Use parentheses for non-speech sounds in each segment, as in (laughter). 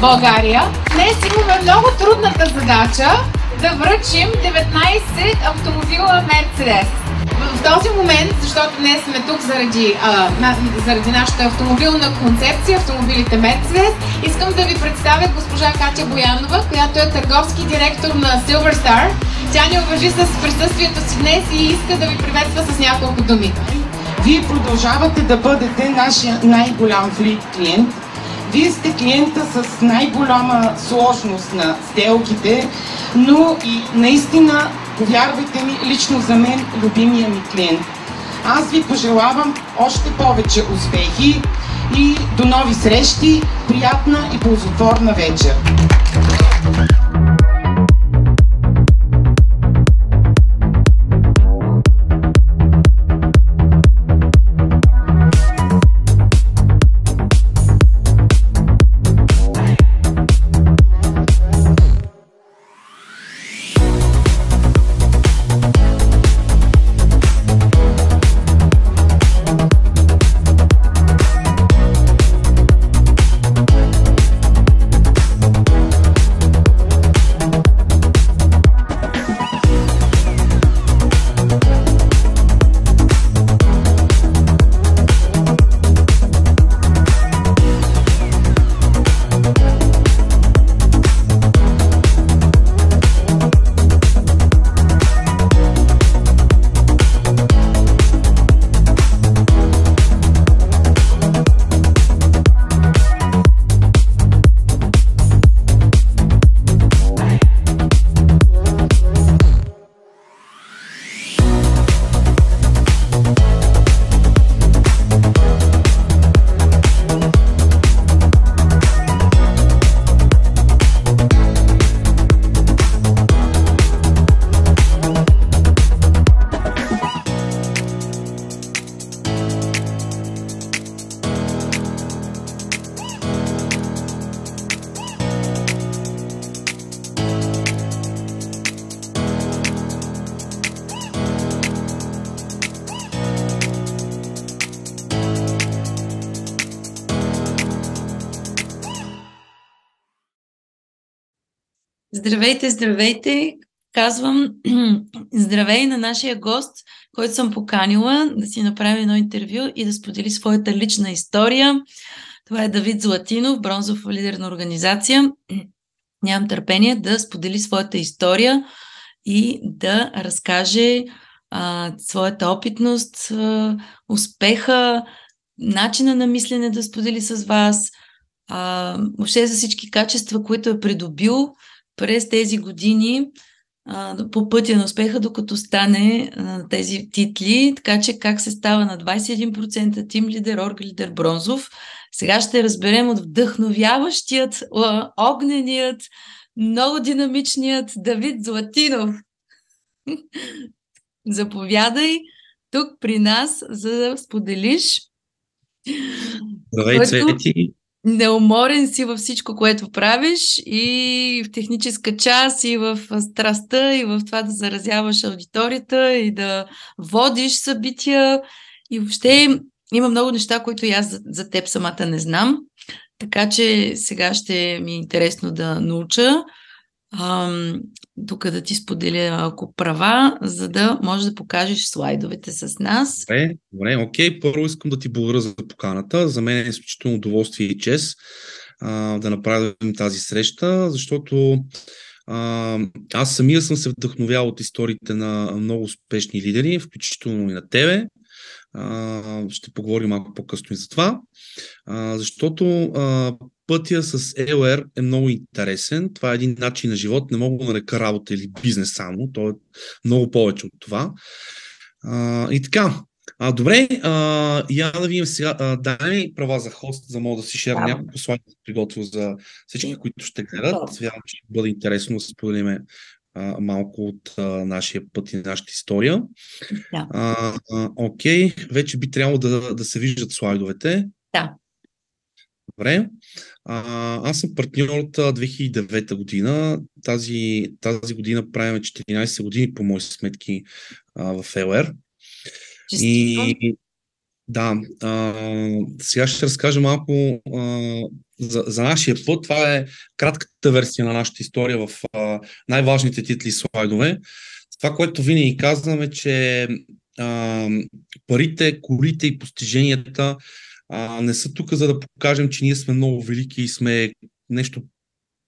България. Днес имаме много трудната задача да връчим 19 автомобила Мерцедес. В този момент, защото днес сме тук заради, а, заради нашата автомобилна концепция, автомобилите Мерцедес, искам да ви представя госпожа Катя Боянова, която е търговски директор на Silver Star. Тя ни уважи с присъствието си днес и иска да ви приветства с няколко думи. Вие продължавате да бъдете нашия най-голям клиент вие сте клиента с най-голяма сложност на сделките, но и наистина, повярвайте ми, лично за мен, любимия ми клиент. Аз ви пожелавам още повече успехи и до нови срещи, приятна и ползотворна вечер! Здравейте, здравейте! Казвам (clears throat) здравей на нашия гост, който съм поканила да си направи едно интервю и да сподели своята лична история. Това е Давид Златинов, бронзов лидер на организация. (clears throat) Нямам търпение да сподели своята история и да разкаже а, своята опитност, а, успеха, начина на мислене да сподели с вас, а, въобще за всички качества, които е придобил – през тези години по пътя на успеха, докато стане на тези титли. Така че как се става на 21% тим лидер, орг лидер бронзов. Сега ще разберем от вдъхновяващият, огненият, много динамичният Давид Златинов. (laughs) Заповядай тук при нас, за да споделиш. Здравей, което... Цвети! неуморен си във всичко, което правиш и в техническа част, и в страста, и в това да заразяваш аудиторията, и да водиш събития. И въобще има много неща, които и аз за, за теб самата не знам. Така че сега ще ми е интересно да науча ам, тук да ти споделя ако права, за да можеш да покажеш слайдовете с нас. Добре, добре, окей. Първо искам да ти благодаря за поканата. За мен е изключително удоволствие и чест а, да направим тази среща, защото а, аз самия съм се вдъхновял от историите на много успешни лидери, включително и на тебе. А, ще поговорим малко по-късно и за това, а, защото а, пътя с EOR е много интересен. Това е един начин на живот. Не мога да нарека работа или бизнес само. То е много повече от това. А, и така. А, добре, а, я да видим сега. А, дай ми права за хост, за мога да си шерна да. някакво послание да приготвя за всички, които ще гледат. Вярвам, че ще бъде интересно да споделим малко от а, нашия път и нашата история. Да. А, а, окей, вече би трябвало да, да се виждат слайдовете. Да. Добре. А, аз съм партньор от 2009 година. Тази, тази година правим 14 години по мои сметки а, в ЛР. И, да, а, сега ще разкажа малко а, за, за нашия път. Това е кратката версия на нашата история в а, най-важните титли и слайдове. Това, което винаги казваме, че а, парите, колите и постиженията а, не са тук за да покажем, че ние сме много велики и сме нещо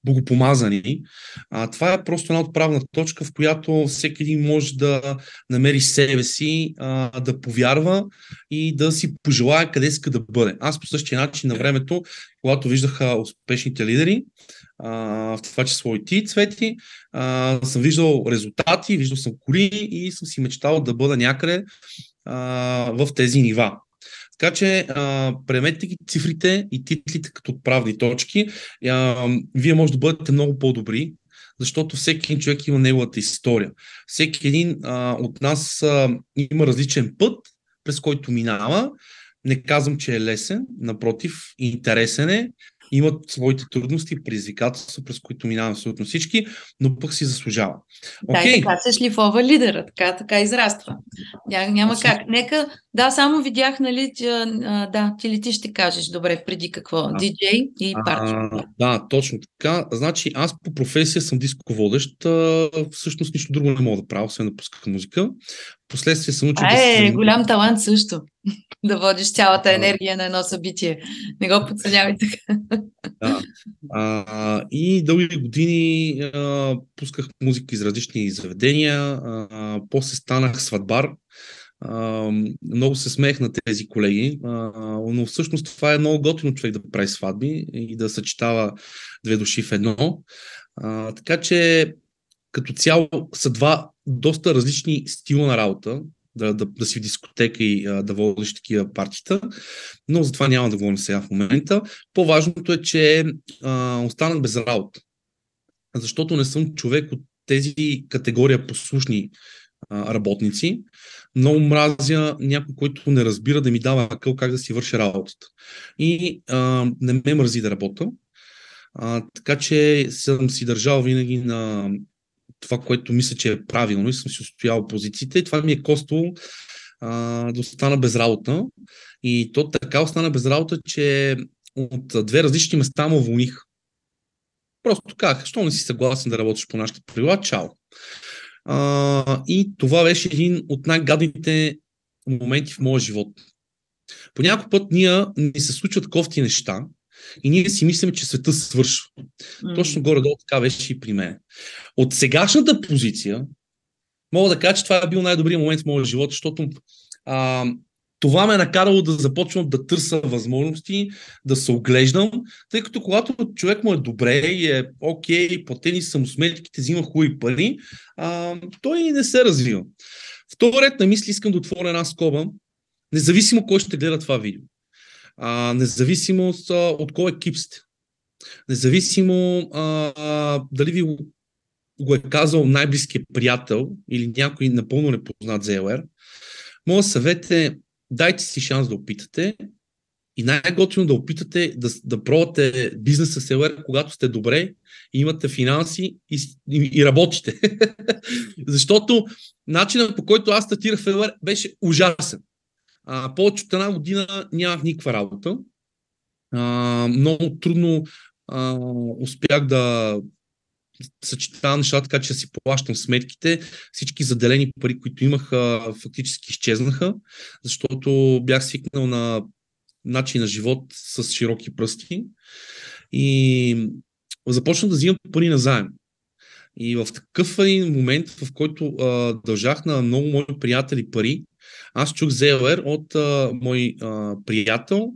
богопомазани. А, това е просто една отправна точка, в която всеки един може да намери себе си, а, да повярва и да си пожелая къде иска да бъде. Аз по същия начин на времето, когато виждаха успешните лидери, а, в това число и ти, Цвети, а, съм виждал резултати, виждал съм коли и съм си мечтал да бъда някъде а, в тези нива. Така че, а, ги цифрите и титлите като правни точки. А, вие може да бъдете много по-добри, защото всеки един човек има неговата история. Всеки един а, от нас а, има различен път, през който минава. Не казвам, че е лесен, напротив, интересен е имат своите трудности, предизвикателства, през които минавам абсолютно всички, но пък си заслужава. Да, okay. и така се шлифова лидера, така, така израства. Ня, няма как. Нека, да, само видях, нали, тя, да, ти ли ти ще кажеш, добре, преди какво, да. диджей и парче. Да, точно така. Значи аз по професия съм дисководещ, а, всъщност нищо друго не мога да правя, освен да пускам музика. Последствие съм учил. е, да се... голям талант също. (laughs) да водиш цялата енергия на едно събитие. Не го подценявай така. Да. А, и дълги години а, пусках музика из различни заведения. А, после станах сватбар. А, много се смех на тези колеги, а, но всъщност това е много готино човек да прави сватби и да съчетава две души в едно. А, така че като цяло са два доста различни стила на работа, да, да, да си в дискотека и а, да водиш такива партита, но за това няма да говорим сега в момента. По-важното е, че а, останах без работа, защото не съм човек от тези категория послушни а, работници. Много мразя някой, който не разбира да ми дава къл как да си върши работата. И а, не ме мързи да работя, а, така че съм си държал винаги на това, което мисля, че е правилно и съм си устоял позициите. И това ми е коствало да остана без работа. И то така остана без работа, че от две различни места му вълних. Просто как, що не си съгласен да работиш по нашите правила, чао. А, и това беше един от най-гадните моменти в моя живот. По някой път ние ни се случват кофти неща, и ние си мислим, че света свършва. Mm. Точно горе-долу така беше и при мен. От сегашната позиция, мога да кажа, че това е бил най-добрият момент в моя живот, защото а, това ме е накарало да започвам да търся възможности, да се оглеждам, тъй като когато човек му е добре и е окей, okay, платени са му сметките, взима хубави пари, а, той не се развива. Вторият на мисли искам да отворя една скоба, независимо кой ще гледа това видео а, независимо от, от кой екип сте. Независимо а, а, дали ви го е казал най-близкият приятел или някой напълно непознат за LR, моят съвет е дайте си шанс да опитате и най-готино да опитате да, да пробвате бизнеса с LR, когато сте добре, имате финанси и, и, и работите. (laughs) Защото начинът по който аз статирах в беше ужасен а, повече от една година нямах никаква работа. А, много трудно а, успях да съчетавам нещата така, че си плащам сметките. Всички заделени пари, които имах, а, фактически изчезнаха, защото бях свикнал на начин на живот с широки пръсти. И започнах да взимам пари на заем. И в такъв един момент, в който а, дължах на много мои приятели пари, аз чух ZLR от а, мой а, приятел,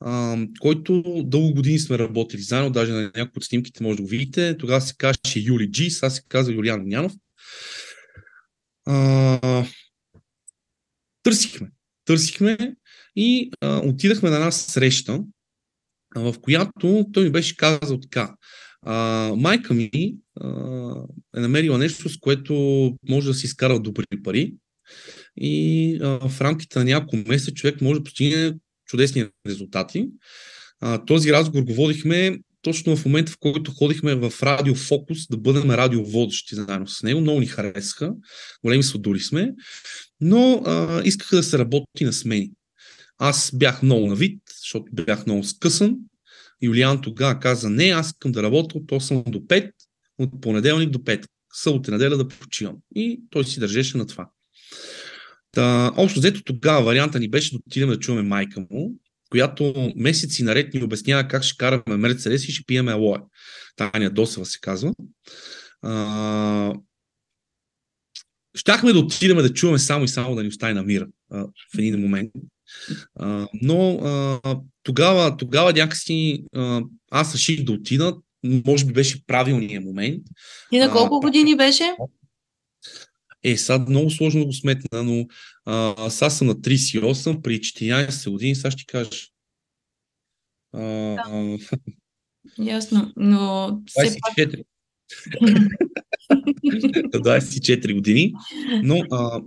а, който дълго години сме работили заедно, даже на някои от снимките може да го видите. Тогава се казваше Юли Джи, сега се казва Юлиан Нянов. А, търсихме. Търсихме и а, отидахме на една среща, в която той ми беше казал така. А, майка ми а, е намерила нещо, с което може да си изкара добри пари и а, в рамките на няколко месеца човек може да постигне чудесни резултати. А, този разговор го водихме точно в момента, в който ходихме в Радио Фокус да бъдем радиоводещи заедно с него. Много ни харесаха, големи дори сме, но а, искаха да се работи на смени. Аз бях много на вид, защото бях много скъсан. Юлиан тогава каза, не, аз искам да работя от 8 до 5, от понеделник до 5. Събота неделя да почивам. И той си държеше на това. Та, общо взето тогава варианта ни беше да отидем да чуваме майка му, която месеци наред ни обяснява как ще караме Мерцедес и ще пиеме алоя. Таня Досева се казва. А, щяхме да отидем да чуваме само и само да ни остане на мира а, в един момент. А, но а, тогава, тогава някакси аз реших да отида. Може би беше правилният момент. И на колко а, години беше? Е, сега много сложно го сметна, но а, сега съм на 38, при 14 години, сега ще ти кажеш. А, да. (laughs) Ясно, но... 24. 24 (laughs) години, но а,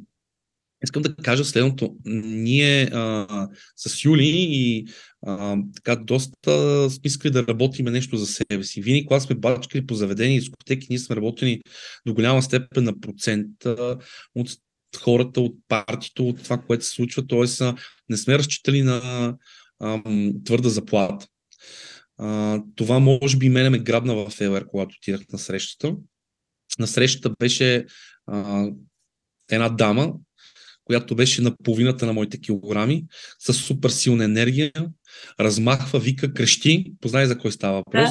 Искам да кажа следното. Ние а, с Юли и а, така доста сме искали да работим нещо за себе си. Винаги, когато сме бачкали по заведения и дискотеки, ние сме работили до голяма степен на процента от хората, от партито, от това, което се случва. Тоест, а, не сме разчитали на а, твърда заплата. А, това може би мене ме грабна в ЕЛР, когато отидах на срещата. На срещата беше а, една дама, която беше на половината на моите килограми, с супер силна енергия, размахва, вика, крещи, познай за кой става въпрос.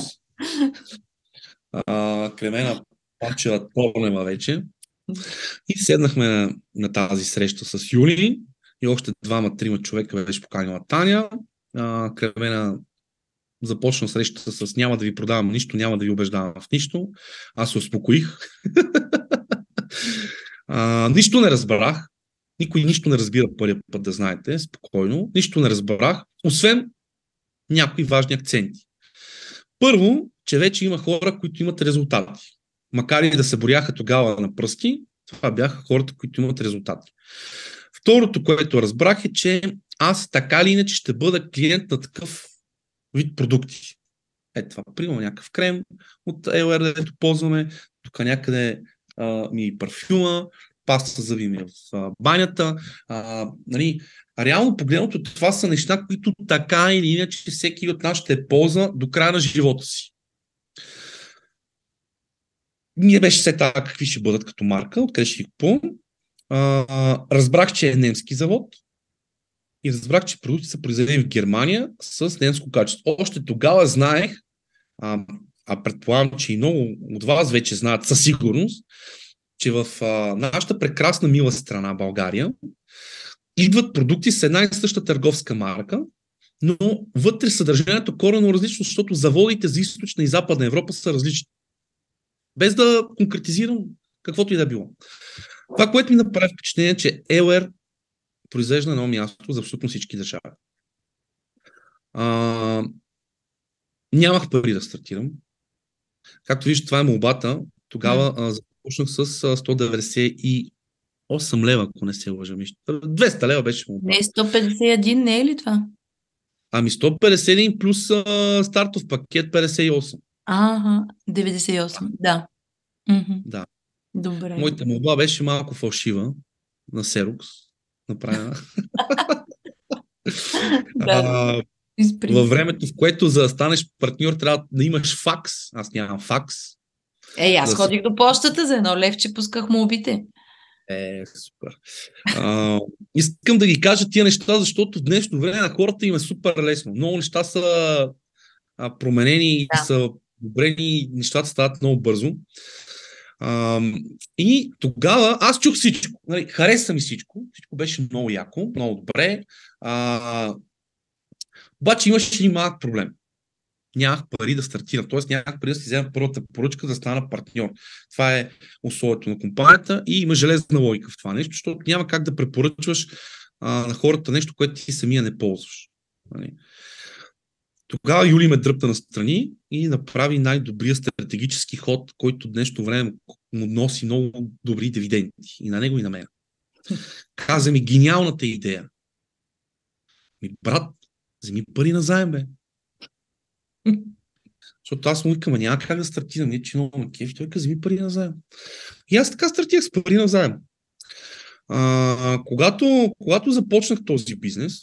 Да. А, кремена Пачева торнема вече. И седнахме на, на тази среща с Юли и още двама-трима човека беше поканила Таня. А, кремена започна срещата с няма да ви продавам нищо, няма да ви убеждавам в нищо. Аз се успокоих. (laughs) а, нищо не разбрах. Никой нищо не разбира първия път, да знаете, спокойно. Нищо не разбрах, освен някои важни акценти. Първо, че вече има хора, които имат резултати. Макар и да се боряха тогава на пръсти, това бяха хората, които имат резултати. Второто, което разбрах е, че аз така или иначе ще бъда клиент на такъв вид продукти. Е, това, примерно някакъв крем от LR, дето ползваме, тук някъде а, ми и е парфюма, паста за вими в банята. А, нали, реално погледното това са неща, които така или иначе всеки от нас ще ползва до края на живота си. Ние беше все така какви ще бъдат като марка, откъде ще ги купувам. Разбрах, че е немски завод и разбрах, че продуктите са произведени в Германия с немско качество. Още тогава знаех, а, а предполагам, че и много от вас вече знаят със сигурност, че в а, нашата прекрасна мила страна България идват продукти с една и съща търговска марка, но вътре съдържанието е корено различно, защото заводите за източна и западна Европа са различни. Без да конкретизирам каквото и да било. Това, което ми направи впечатление, е, че ЕЛР произвежда едно място за абсолютно всички държави. А, нямах пари да стартирам. Както виждате, това е молбата. Тогава а, започнах с 198 лева, ако не се лъжа. 200 лева беше му. Не, 151 не е ли това? Ами 151 плюс а, стартов пакет 58. Ага, 98, да. Да. Добре. Моята молба беше малко фалшива на Серокс, направена. (laughs) (laughs) а, във времето, в което за да станеш партньор трябва да имаш факс. Аз нямам факс. Е, аз да ходих си... до почтата за едно левче, пусках му обите. Е, супер. А, искам да ги кажа тия неща, защото в днешно време на хората им е супер лесно. Много неща са а, променени да. и са добрени, нещата стават много бързо. А, и тогава аз чух всичко. Нали, хареса ми всичко. Всичко беше много яко, много добре. А, обаче имаше и малък проблем нямах пари да стартирам, т.е. нямах пари да си взема първата поръчка да стана партньор. Това е условието на компанията и има железна логика в това нещо, защото няма как да препоръчваш а, на хората нещо, което ти самия не ползваш. Нали? Тогава Юли ме на страни и направи най-добрия стратегически ход, който днешно време му носи много добри дивиденти. И на него, и на мен. Каза ми гениалната идея. Ми, брат, вземи пари на заем, бе. Защото аз му викам, няма как да стартирам, не че имаме кеф. Той казва ми пари назаем. И аз така стартирах с пари назаем. А, когато, когато започнах този бизнес,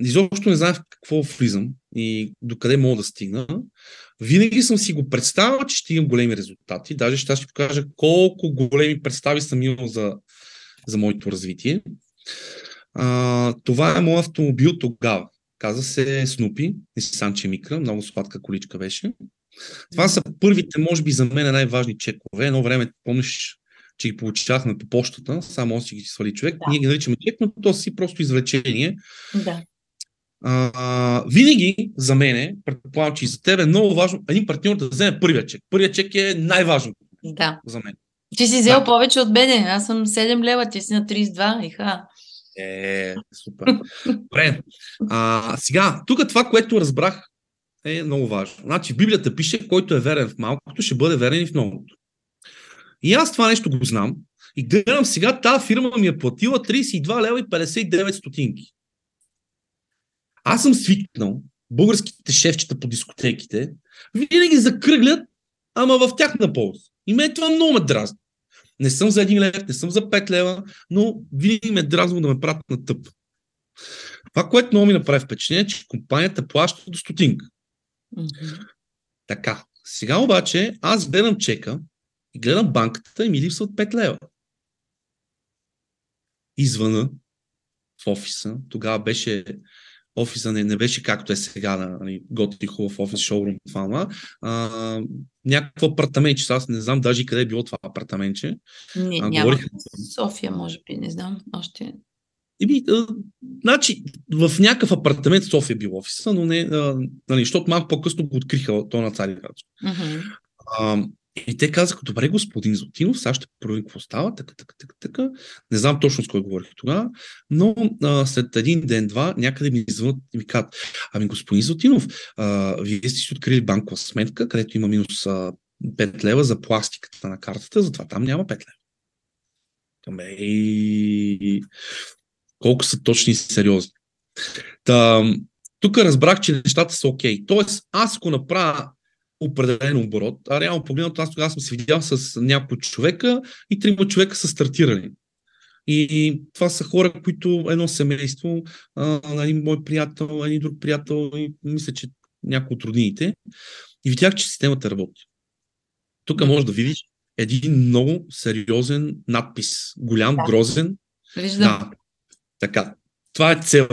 изобщо не знаех в какво влизам и докъде мога да стигна. Винаги съм си го представил, че ще имам големи резултати. Даже ще ще покажа колко големи представи съм имал за, за моето развитие. А, това е моят автомобил тогава. Каза се Снупи, Нисан Чемикра, много сладка количка беше. Това са първите, може би, за мен най-важни чекове. Едно време, помниш, че ги получахме по почтата, само си ги свали човек. Да. Ние ги наричаме чек, но то си просто извлечение. Да. А, винаги за мен, предполагам, че и за теб е много важно един партньор да вземе първия чек. Първия чек е най-важното да. за мен. Ти си взел да. повече от мене. Аз съм 7 лева, ти си на 32. Иха. Е, супер. Добре. А, сега, тук това, което разбрах, е много важно. Значи, Библията пише, който е верен в малкото, ще бъде верен и в многото. И аз това нещо го знам. И гледам сега, тази фирма ми е платила 32 лева и 59 стотинки. Аз съм свикнал българските шефчета по дискотеките винаги закръглят, ама в тяхна полза. И мен това много ме дразни. Не съм за 1 лев, не съм за 5 лева, но винаги ме дразно да ме правят на тъп. Това, което много ми направи впечатление, е, че компанията плаща до стотинка. Така. Сега обаче аз гледам чека и гледам банката и ми липсват 5 лева. Извъна в офиса, тогава беше офиса не, не беше както е сега, нали, нали готи хубав офис, шоурум, това, ма. А, някакво апартаментче, аз не знам даже къде е било това апартаментче. Не, а, няма. Говорих... София, може би, не знам, още. би, а, значи, в някакъв апартамент в София е бил офиса, но не, а, нали, защото малко по-късно го откриха то на Цариградско. Uh-huh. И те казаха, добре, господин Златинов, сега ще проверим какво става, така, така, така, така. Не знам точно с кой говорих тогава, но а, след един ден, два, някъде ми звънат и ми казват, ами господин Златинов, а, вие сте си открили банкова сметка, където има минус а, 5 лева за пластиката на картата, затова там няма 5 лева. Ами, и... колко са точни и сериозни. Та, тук разбрах, че нещата са окей. Okay. Тоест, аз ако направя определен оборот, а реално погледнато аз тогава съм се видял с няколко човека и трима човека са стартирали. И това са хора, които едно семейство, а, един нали, мой приятел, един нали, друг приятел и мисля, че някои от роднините. И видях, че системата работи. Тук може да видиш един много сериозен надпис. Голям, да. грозен. Виждам. Да. Така. Това е цел.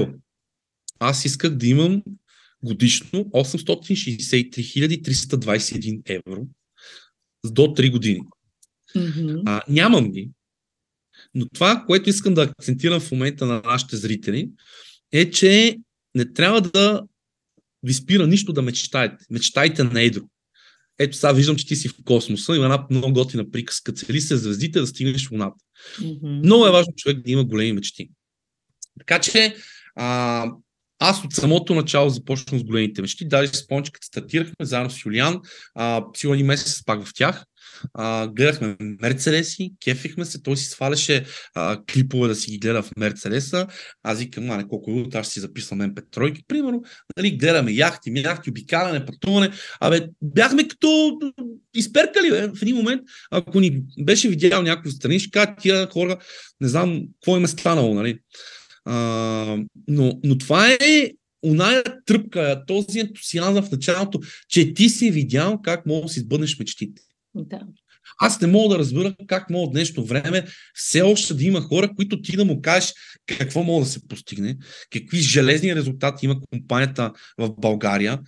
Аз исках да имам годишно 863 321 евро до 3 години. Mm-hmm. А, нямам ги, но това, което искам да акцентирам в момента на нашите зрители, е, че не трябва да ви спира нищо да мечтаете. Мечтайте на едро. Ето сега виждам, че ти си в космоса. Има една много готина приказка. Цели се звездите да стигнеш луната. Mm-hmm. Много е важно човек да има големи мечти. Така че а, аз от самото начало започнах с големите мечти. Даже с пончиката стартирахме заедно с Юлиан. А, сигурно един месец пак в тях. А, гледахме Мерцедеси, кефихме се, той си сваляше а, клипове да си ги гледа в Мерцедеса. Аз викам, а колко е аз си записвам МП3, примерно. Нали, гледаме яхти, яхти, обикаляне, пътуване. Абе, бяхме като изперкали, бе. В един момент, ако ни беше видял някой страни, ще кажа, тия хора, не знам какво им е станало, нали. А, но, но това е оная тръпка, този ентусиазъм в началото, че ти си видял как мога да си сбъднеш мечтите. Да. Аз не мога да разбера как мога в днешно време все още да има хора, които ти да му кажеш какво мога да се постигне, какви железни резултати има компанията в България.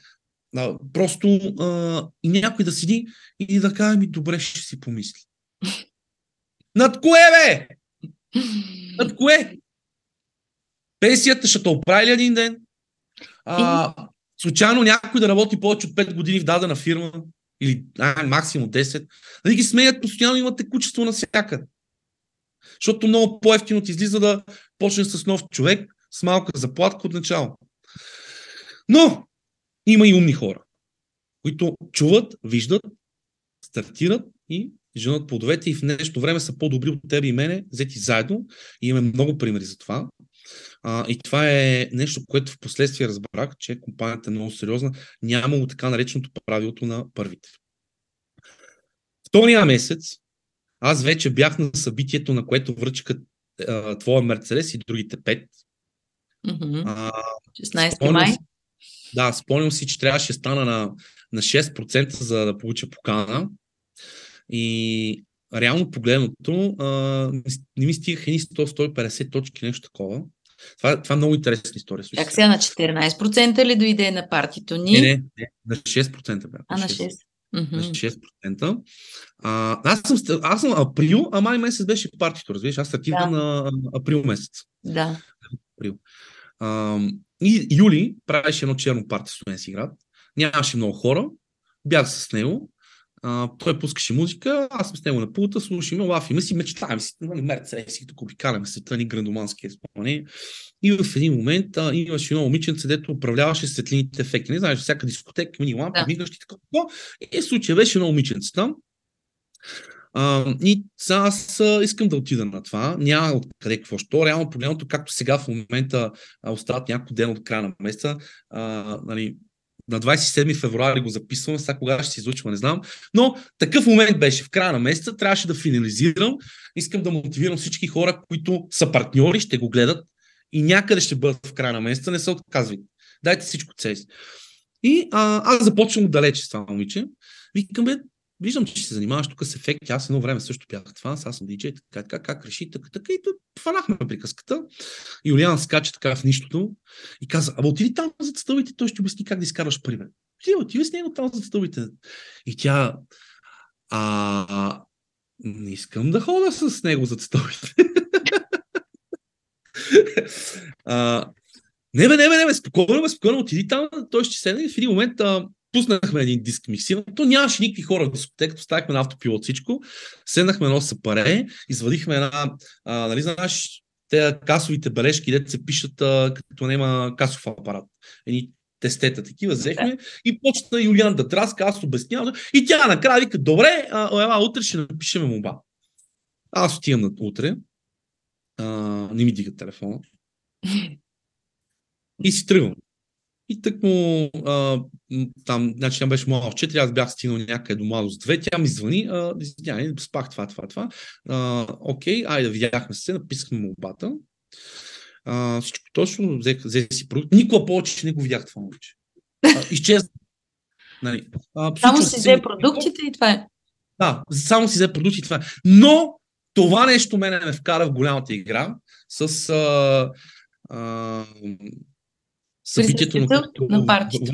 А, просто а, и някой да седи и да каже ми добре ще си помисли. (laughs) Над кое бе? Над кое? Пенсията ще те оправи ли един ден? А, случайно някой да работи повече от 5 години в дадена фирма или а, максимум 10. Да ги смеят постоянно, имате текучество навсякъде. Защото много по-ефтино ти излиза да почнеш с нов човек, с малка заплатка от начало. Но има и умни хора, които чуват, виждат, стартират и женат плодовете и в нещо време са по-добри от теб и мене, взети заедно. И имаме много примери за това. А, и това е нещо, което в последствие разбрах, че компанията е много сериозна. Нямало така нареченото правилото на първите. Втория месец аз вече бях на събитието, на което връчка а, твоя Мерцедес и другите пет. Mm-hmm. 16 май. Да, спомням си, че трябваше стана на, на 6% за да получа покана. И реално погледнато, а, не ми стигаха ни 100-150 точки, нещо такова. Това, това е много интересна история. Как сега на 14% ли дойде на партито ни? Не, не, не на 6% бях. А, на 6%. Mm-hmm. На 6%. А, аз, съм, аз съм април, а май месец беше партито, разбираш? Аз стартирам да. на април месец. Да. Април. А, и юли правеше едно черно парти в Студенски град. Нямаше много хора. Бях с него. А, той пускаше музика, аз съм с него на пулта, слушаме лафиме си, мечтаем си, нали, мерцес си, тук обикаляме света ни грандомански изпълнения. И в един момент а, имаше едно момиченце, дето управляваше светлините ефекти. Не знаеш, всяка дискотека, мини лампа, да. мигащи, така. И случая беше едно момиченце там. А, и аз искам да отида на това. Няма откъде какво. Що реално погледното, както сега в момента остават някой ден от края на месеца, нали, на 27 февруари го записвам, сега кога ще се излучва, не знам. Но такъв момент беше в края на месеца, трябваше да финализирам. Искам да мотивирам всички хора, които са партньори, ще го гледат и някъде ще бъдат в края на месеца, не се отказвай. Дайте всичко цест. И а, аз започвам отдалече с това момиче. Викам, бе, виждам, че се занимаваш тук с ефекти. Аз едно време също бях това, Аз съм диджей, така, така, как реши, така, така. И фанахме приказката. Юлиан скача така в нищото и каза, ама отиди там зад стълбите, той ще обясни как да изкараш при мен. Ти отиди с него е там зад стълбите. И тя, а, не искам да хода с него зад стълбите. (laughs) а, не, бе, не, бе, не, бе, спокойно, бе, спокойно, отиди там, той ще седне и в един момент а, пуснахме един диск миксиран, то нямаше никакви хора в дискотеката, поставихме на автопилот всичко, седнахме едно сапаре, извадихме една, а, нали знаеш, те касовите бележки, дете се пишат а, като няма касов апарат. Едни тестета такива взехме и почна Юлиан да траска, аз обяснявам. И тя накрая вика, добре, а, ела, утре ще напишеме моба. Аз отивам на утре, а, не ми дига телефона. (laughs) И си тръгвам. И так му, а, там, значи тя беше малко 4, аз бях стигнал някъде до младост 2, тя ми звъни, а, извиняй, спах това, това, това. А, окей, айде, видяхме се, написахме му обата. А, всичко точно, взех взех си продукт. Никога повече не го видях това момиче. Изчезна. Нали, само си взе продуктите и това е. Да, само си взе продукти и това е. Но това нещо мене ме вкара в голямата игра с а, а, събитието, на, на партията.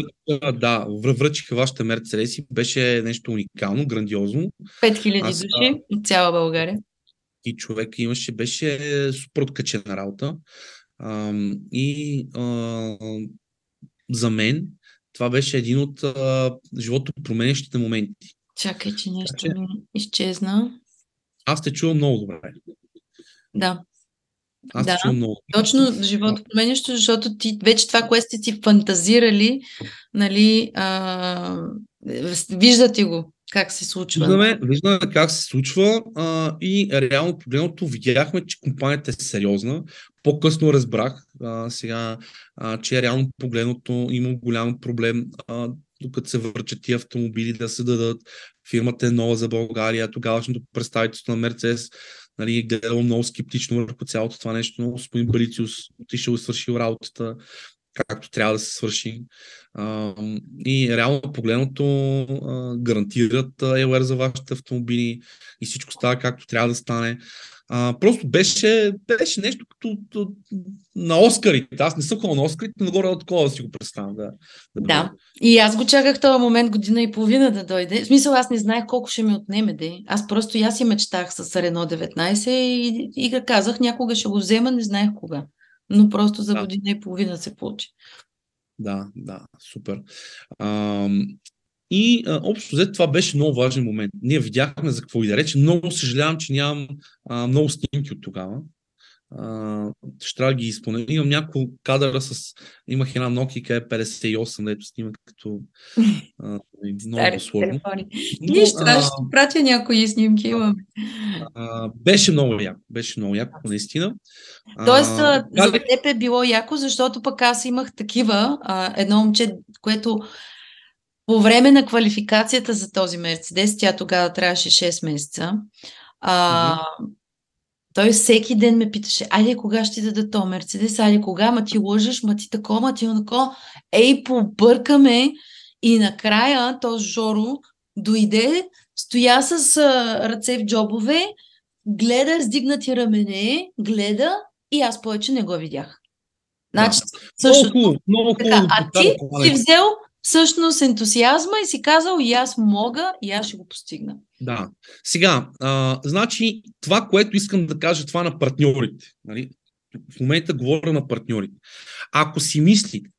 Да, връчиха вашата Мерцедес и беше нещо уникално, грандиозно. 5000 Аз, души от цяла България. И човек имаше, беше супер откачена работа. А, и а, за мен това беше един от живото променящите моменти. Чакай, че нещо ми изчезна. Аз те чувам много добре. Да. Аз да, много. точно живото променящо, защото ти вече това, което сте си фантазирали, нали, а, виждате го как се случва. Виждаме, виждаме как се случва а, и реално погледното видяхме, че компанията е сериозна. По-късно разбрах а, сега, а, че реално погледното има голям проблем а, докато се върчат тия автомобили да се дадат. Фирмата е нова за България, тогавашното представителство на Мерцес нали, гледал много скептично върху цялото това нещо, но господин Брициус отишъл и свършил работата както трябва да се свърши. А, и реално а, гарантират ЕЛР за вашите автомобили и всичко става както трябва да стане. А, просто беше, беше нещо като, на Оскарите. Аз не съм ходил на Оскарите, но горе такова да си го представям. Да, да, да. И аз го чаках този момент година и половина да дойде. В смисъл, аз не знаех колко ще ми отнеме де. Аз просто я си мечтах с Рено 19 и, и казах, някога ще го взема, не знаех кога. Но просто за да. година и половина се получи. Да, да, супер. А, и а, общо взето това беше много важен момент. Ние видяхме за какво и да рече. Много съжалявам, че нямам а, много снимки от тогава. А, ще трябва да ги изпълня. Имам няколко кадъра с... Имах една Nokia 58 дето снима като а, много сложно. Но, Нищо, а, ще пратя някои снимки, имам. А, беше много яко, беше много яко, наистина. Тоест, а, за теб е било яко, защото пък аз имах такива. А, едно момче, което по време на квалификацията за този Мерцедес, тя тогава трябваше 6 месеца, а, mm-hmm. той всеки ден ме питаше, айде кога ще даде то Мерцедес, айде кога, ма ти лъжеш, ма ти тако, ма ти онако. Ей, побъркаме. И накрая този Жоро дойде, стоя с а, ръце в джобове, гледа раздигнати рамене, гледа и аз повече не го видях. Значи, да. също. Много хубаво, много хубаво. А ти си взел всъщност ентусиазма и си казал и аз мога и аз ще го постигна. Да. Сега, а, значи това, което искам да кажа, това е на партньорите. Нали? В момента говоря на партньорите. Ако си мислите,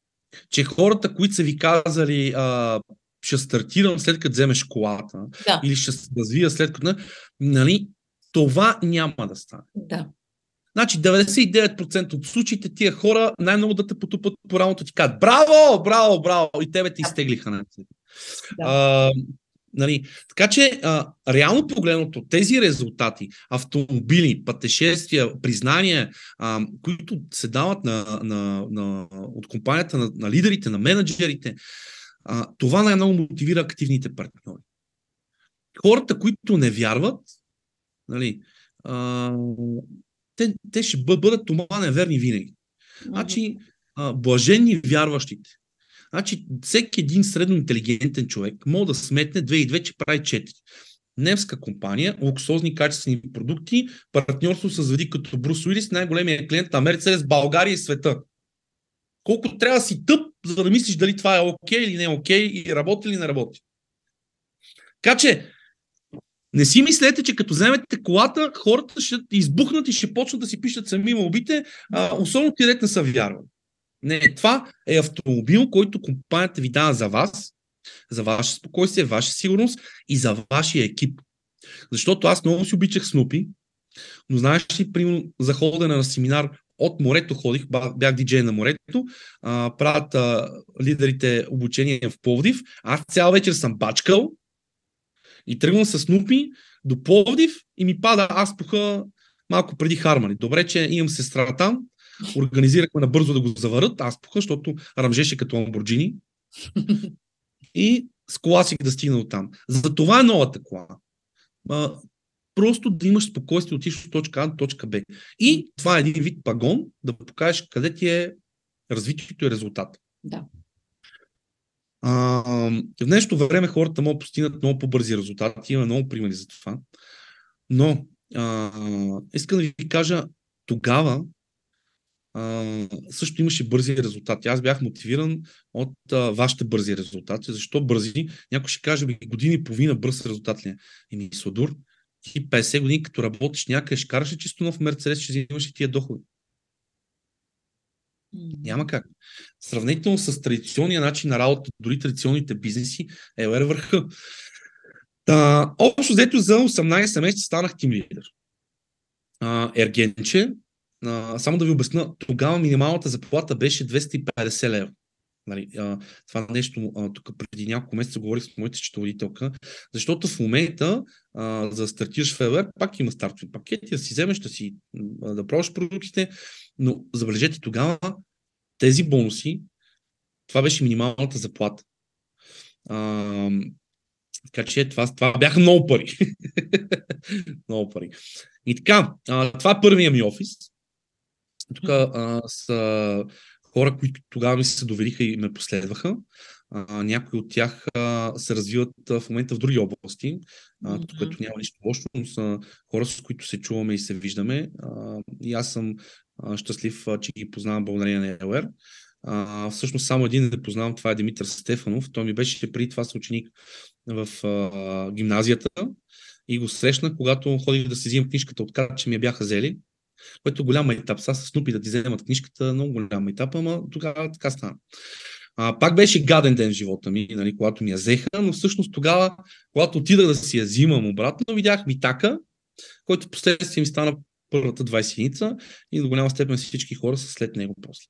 че хората, които са ви казали а, ще стартирам след като вземеш колата да. или ще се развия след като... Нали, това няма да стане. Да. Значи 99% от случаите тия хора най-много да те потупат по рамото ти кажат браво, браво, браво и тебе те изтеглиха. Нали? Да. А, Нали, така че, а, реално погледното, тези резултати, автомобили, пътешествия, признания, а, които се дават на, на, на, от компанията, на, на лидерите, на менеджерите, а, това най-много мотивира активните партньори. Хората, които не вярват, нали, а, те, те ще бъдат това неверни винаги. Значи, блажени вярващите. Значи, всеки един средно интелигентен човек може да сметне 2,2, че прави 4. Немска компания, луксозни качествени продукти, партньорство с звезди като Брус Уилис, най-големия клиент на Мерцедес, България и света. Колко трябва да си тъп, за да мислиш дали това е окей okay или не е окей okay, и работи или не работи. Така че, не си мислете, че като вземете колата, хората ще избухнат и ще почнат да си пишат сами молбите, а, особено където не са вярвали. Не, това е автомобил, който компанията ви дава за вас, за ваше спокойствие, ваша сигурност и за вашия екип. Защото аз много си обичах Снупи, но знаеш ли, примерно, за ходене на семинар от морето ходих, бях диджей на морето, а, правят а, лидерите обучение в Пловдив. Аз цял вечер съм бачкал, и тръгвам с Нупи до Пловдив и ми пада аспуха малко преди Хармани. Добре, че имам сестра там. Организирахме набързо да го заварат аспуха, защото рамжеше като ламборджини. И с кола си да стигна от там. За това е новата кола. А, просто да имаш спокойствие, отиш от точка А до точка Б. И това е един вид пагон, да покажеш къде ти е развитието и резултат. Да в днешното време хората могат да постигнат много по-бързи резултати, има много примери за това. Но а, искам да ви кажа, тогава а, също имаше бързи резултати. Аз бях мотивиран от а, вашите бързи резултати. Защо бързи? Някой ще каже, би години и половина бърз резултат ли е? Еми, Содур, ти 50 години, като работиш някъде, ще караш чисто нов Мерцедес, ще взимаш и тия доходи. Няма как. Сравнително с традиционния начин на работа, дори традиционните бизнеси, е, е върха. Та, общо взето за 18 месеца станах тим лидер. А, ергенче, а, само да ви обясна, тогава минималната заплата беше 250 лева. Нали, а, това нещо, а, тук преди няколко месеца говорих с моята счетоводителка, защото в момента, а, за да стартираш ФЛР, пак има стартови пакети, да си вземеш, да си а, да пробваш продуктите, но забележете тогава тези бонуси, това беше минималната заплата. А, така че това, това бяха много пари. (laughs) много пари. И така, а, това е първия ми офис. Тук а, са хора, които тогава ми се довериха и ме последваха. А, някои от тях а, се развиват а, в момента в други области, а, mm-hmm. което няма нищо лошо, но са хора, с които се чуваме и се виждаме. А, и аз съм а, щастлив, а, че ги познавам благодарение на ЕЛР. А, всъщност само един да познавам, това е Димитър Стефанов. Той ми беше преди това съученик в а, гимназията и го срещнах, когато ходих да си взимам книжката от кат, че ми я бяха взели което е голям етап. Са с Снупи да ти вземат книжката, много голям етап, ама тогава така стана. А, пак беше гаден ден в живота ми, нали, когато ми я взеха, но всъщност тогава, когато отидах да си я взимам обратно, видях Витака, който последствие ми стана първата 20 ница и до голяма степен всички хора са след него после.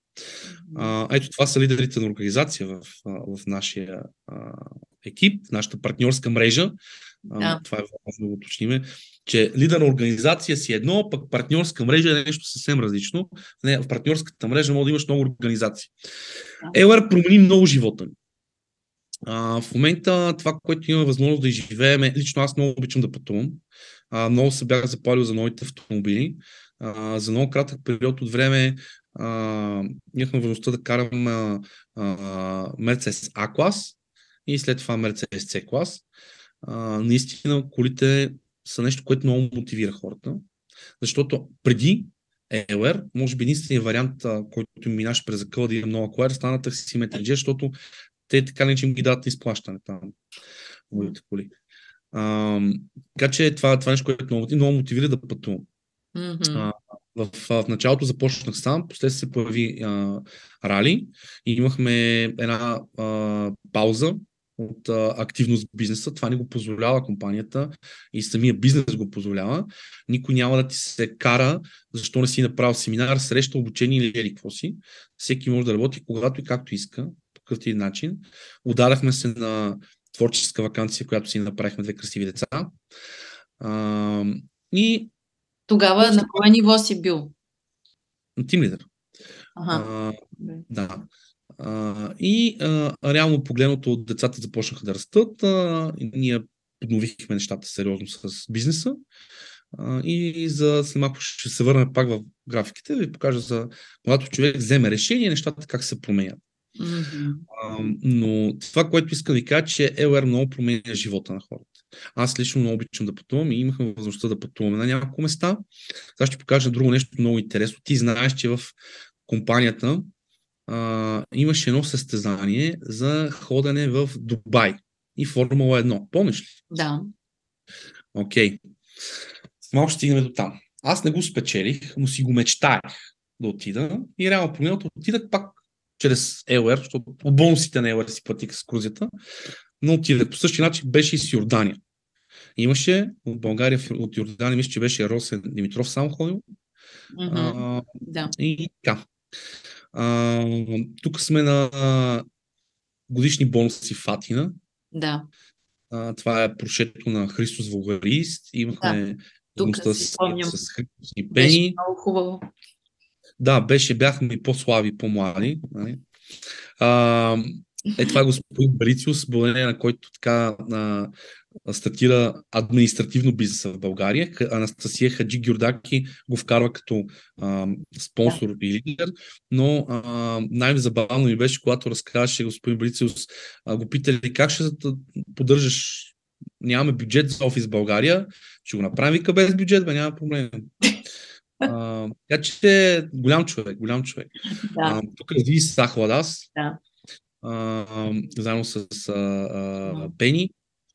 А, ето това са лидерите на организация в, в нашия екип, в нашата партньорска мрежа. Да. А, това е важно да го уточниме че лидер на организация си е едно, пък партньорска мрежа е нещо съвсем различно. Не, в партньорската мрежа може да имаш много организации. Елър промени много живота ми. А, в момента това, което имаме възможност да изживеем, е, лично аз много обичам да пътувам. А, много се бях запалил за новите автомобили. А, за много кратък период от време а, имахме възможността да карам а, а, Mercedes A-клас и след това Mercedes C-клас. А, наистина колите са нещо, което много мотивира хората, защото преди ЕЛР, може би единствения вариант, който минаш през закъла да има много acquire, е стана такси менеджер, защото те така не че им ги дадат изплащане там. Моите коли. А, така че това, това е нещо, което много, много мотивира да пътувам. Mm-hmm. А, в, в началото започнах сам, после се появи а, рали и имахме една а, пауза, от а, активност в бизнеса. Това не го позволява компанията и самия бизнес го позволява. Никой няма да ти се кара, защо не си направил семинар, среща, обучение или какво си. Всеки може да работи когато и както иска, по какъвто и начин. Ударахме се на творческа вакансия, която си направихме две красиви деца. А, и... Тогава на кое ниво си бил? На тим лидер. Ага. А, да. А, и а, реално погледното от децата започнаха да растат. А, и ние подновихме нещата сериозно с бизнеса. А, и за след малко ще се върнем пак в графиките, да ви покажа за когато човек вземе решение, нещата как се променят. Mm-hmm. А, но това, което искам да ви кажа, че LR много променя живота на хората. Аз лично много обичам да пътувам и имахме възможността да пътуваме на няколко места. Сега ще покажа друго нещо много интересно. Ти знаеш, че в компанията а, имаше едно състезание за ходене в Дубай и Формула 1. Помниш ли? Да. Окей. Okay. Малко ще стигнем до там. Аз не го спечелих, но си го мечтаях да отида. И реално погледнато отидах пак чрез ЕЛР, защото по бонусите на Елер си платих с крузията, но отидах. По същия начин беше и с Йордания. Имаше от България, от Йордания, мисля, че беше Росен Димитров само ходил. Mm-hmm. А, да. И така. А, тук сме на годишни бонуси Фатина. Да. А, това е прошето на Христос Вългарист. Имахме да. Тук с, с Христос и Пени. Беше много хубаво. Да, беше, бяхме и по-слави, по-млади. Нали? А, е, това е господин Барициус, благодарение на който така на стартира административно бизнеса в България. Анастасия Хаджи Гюрдаки го вкарва като а, спонсор да. и лидер, но а, най-забавно ми беше, когато разказваше господин Брициус, а, го питали как ще поддържаш нямаме бюджет за офис в България, ще го направим вика без бюджет, бе, няма проблем. А, така че голям човек, голям човек. Да. А, тук е Ви Сахладас, да. а, заедно с а, а, Пени.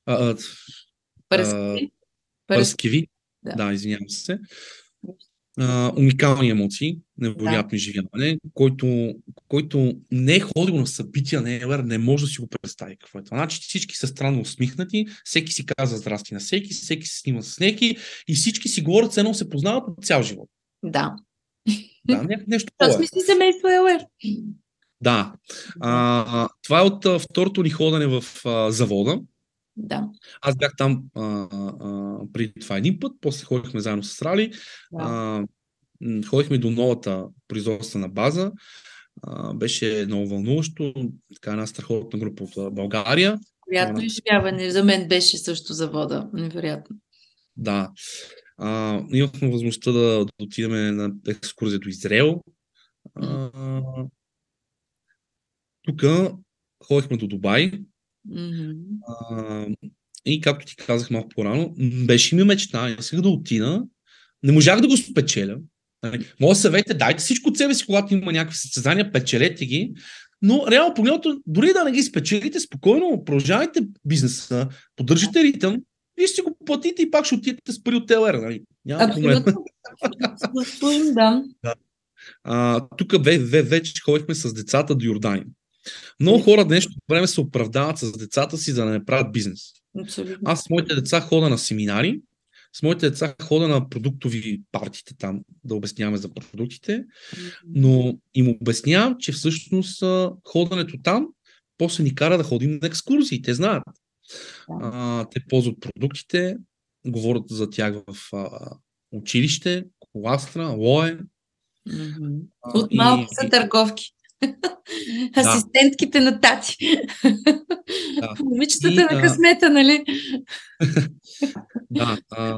А, а, Да. да, извинявам се. А, уникални емоции, невероятно да. изживяване, който, който не е ходил на събития на Евер, не може да си го представи какво е това. Значи всички са странно усмихнати, всеки си казва здрасти на всеки, всеки се снима с неки и всички си говорят, едно се познават от цял живот. Да. Да, не, нещо Това смисли семейство Елер. Да. А, това е от а, второто ни ходене в а, завода. Да. Аз бях там а, а, преди това един път, после ходихме заедно с Рали. Да. А, ходихме до новата производствена база. А, беше много вълнуващо. Така една страхотна група от България. Приятно изживяване. За мен беше също завода. Невероятно. Да. А, имахме възможността да, да отидем на екскурзия до Израел. тук ходихме до Дубай, Mm-hmm. А, и както ти казах малко по-рано, беше ми мечта, исках да отида, не можах да го спечеля. Нали, Моя съвет е, дайте всичко от себе си, когато има някакви състезания, печелете ги, но реално погледнато, дори да не ги спечелите, спокойно продължавайте бизнеса, поддържате ритъм, и ще го платите и пак ще отидете с пари от ТЛР. Нали? Няма проблем. (laughs) да. А, тук вече ходихме с децата до Йордания. Много хора днешно време се оправдават с децата си, за да не правят бизнес. Абсолютно. Аз с моите деца хода на семинари, с моите деца хода на продуктови партите там, да обясняваме за продуктите, но им обяснявам, че всъщност ходенето там после ни кара да ходим на екскурзии. Те знаят. А, те ползват продуктите, говорят за тях в а, училище, коластра, лое. От малко и, са търговки. Да. Асистентките на тати. Да. (laughs) Момичетата и, на късмета, нали? (laughs) да. А,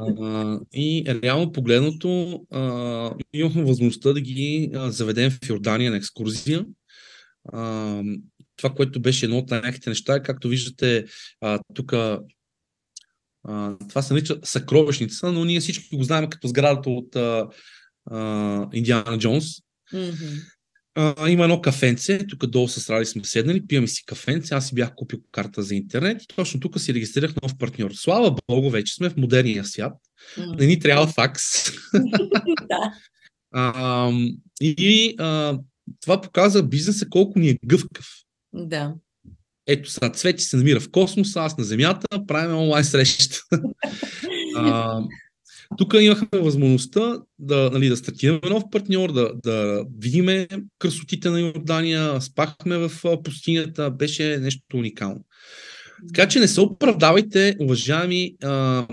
и реално погледното, а, имахме възможността да ги заведем в Йордания на екскурзия. А, това, което беше едно от най-яките неща, е, както виждате тук това се нарича съкровищница, но ние всички го знаем като сградата от а, а, Индиана Джонс. Mm-hmm а, има едно кафенце, тук долу с срали сме седнали, пиваме си кафенце, аз си бях купил карта за интернет и точно тук си регистрирах нов партньор. Слава Богу, вече сме в модерния свят. Mm. Не ни трябва факс. (laughs) да. (laughs) а, и а, това показва бизнеса колко ни е гъвкав. Да. Ето сега Цвети се намира в космоса, аз на Земята, правим онлайн среща. (laughs) а, тук имахме възможността да, нали, да стартираме нов партньор, да, да видиме красотите на Йордания, спахме в пустинята, беше нещо уникално. Така че не се оправдавайте, уважаеми а,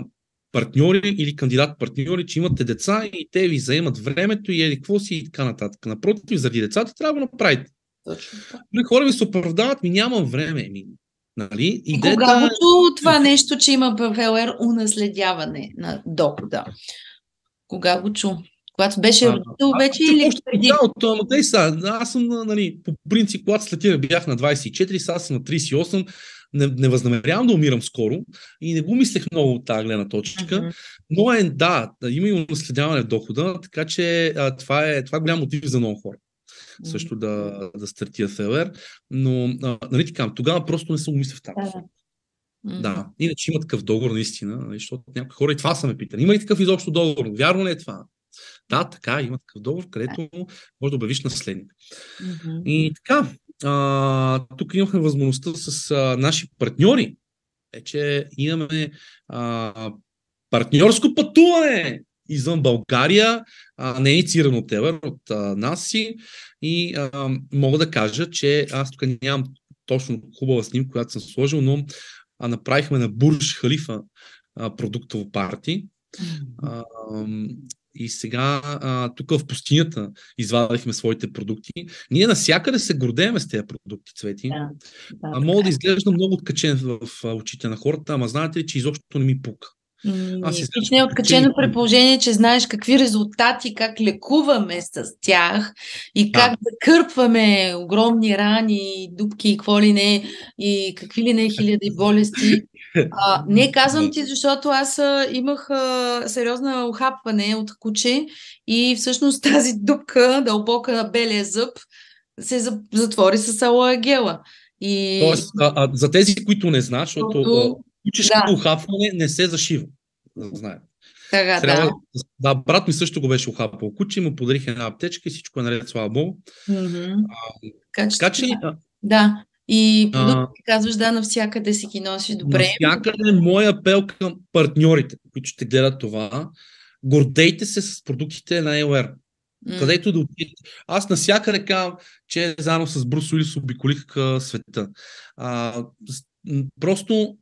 партньори или кандидат-партньори, че имате деца и те ви заемат времето и еди какво си и така нататък. Напротив, заради децата трябва да направите. Нали, хора ви се оправдават, ми нямам време. Ми, Нали? Идеята... Когато е- това нещо, че има БВЛР унаследяване на дохода? Кога го чу? Когато беше родител вече или преди? Да, от ама са, аз съм, нали, по принцип, когато тебе бях на 24, сега съм на 38, не, не възнамерявам да умирам скоро и не го мислех много от тази гледна точка. Uh-huh. Но е, да, има и унаследяване в дохода, така че а, това, е, това е голям мотив за много хора също да, да стартира ФЛР. Но, а, нали ти тогава просто не съм мислил в тази Mm-hmm. Да, иначе има такъв договор наистина, нали, защото някои хора и това са ме питали. Има ли такъв изобщо договор? Вярно ли е това? Да, така, има такъв договор, където може да обявиш наследник. Mm-hmm. И така, а, тук имахме възможността с а, наши партньори, е, че имаме а, партньорско пътуване извън България, а, не е иницииран от тебе, от а, нас си. И а, мога да кажа, че аз тук нямам точно хубава снимка, която съм сложил, но а, направихме на Бурж Халифа а, продуктово парти. А, и сега а, тук в пустинята извадихме своите продукти. Ние насякъде се гордеем с тези продукти, цвети. Да, да, а мога да е. изглежда много откачен в, в очите на хората, ама знаете ли, че изобщо не ми пука. Ами, аз си Не е откачено при положение, че знаеш какви резултати, как лекуваме с тях и как да. закърпваме огромни рани, дубки, и какво ли не, и какви ли не хиляди (laughs) болести. А, не, казвам ти, защото аз а, имах а, сериозна охапване от куче и всъщност тази дупка, дълбока на белия зъб, се затвори с алоагела. И... Тоест, а, а, за тези, които не знаят, защото Учешкото да. ухапване не се зашива. Знае. Тага, Трябва, да. да, брат ми също го беше ухапал куче, му подарих една аптечка и всичко е наред, слабо. така че... Да. И продукти казваш да, навсякъде си ги носиш добре. Навсякъде моя апел към партньорите, които ще гледат това, гордейте се с продуктите на AWR. Mm. Където да отидете. Аз навсякъде казвам, че заедно с Брус Уилис обиколих света. А, просто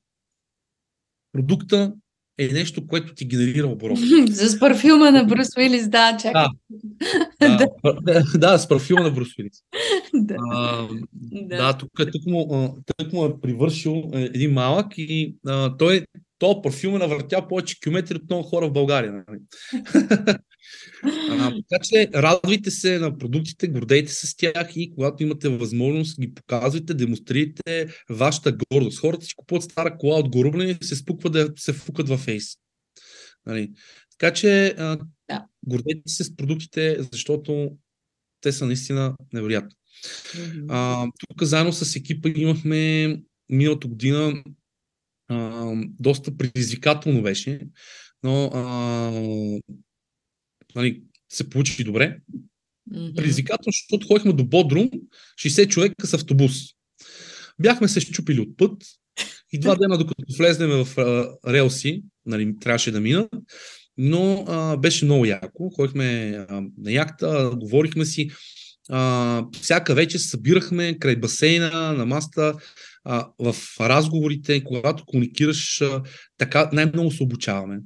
продукта е нещо, което ти генерира оборот. (laughs) с парфюма на Брус Уилис, да, чакай. Да, да, (laughs) (laughs) да, с парфюма на Брус Уилис. да. тук, тук, му, тук му е привършил е, един малък и а, той то парфюм е навъртял повече километри от много хора в България. Нали? (laughs) а, така че радвайте се на продуктите, гордейте се с тях и когато имате възможност, ги показвайте, демонстрирайте вашата гордост. Хората си купуват стара кола от горубна и се спукват да се фукат във фейс. Нали? Така че а, гордейте се с продуктите, защото те са наистина невероятни. Mm-hmm. А, тук заедно с екипа имахме миналата година доста предизвикателно беше, но а, нали, се получи добре. Mm-hmm. Предизвикателно, защото ходихме до Бодрум, 60 човека с автобус. Бяхме се щупили от път и два дена, докато влезнем в а, релси, нали, трябваше да мина, но а, беше много яко. Ходихме а, на яхта, говорихме си. А, всяка вече събирахме край басейна, на маста, а, в разговорите, когато комуникираш, а, така най-много се обучаваме.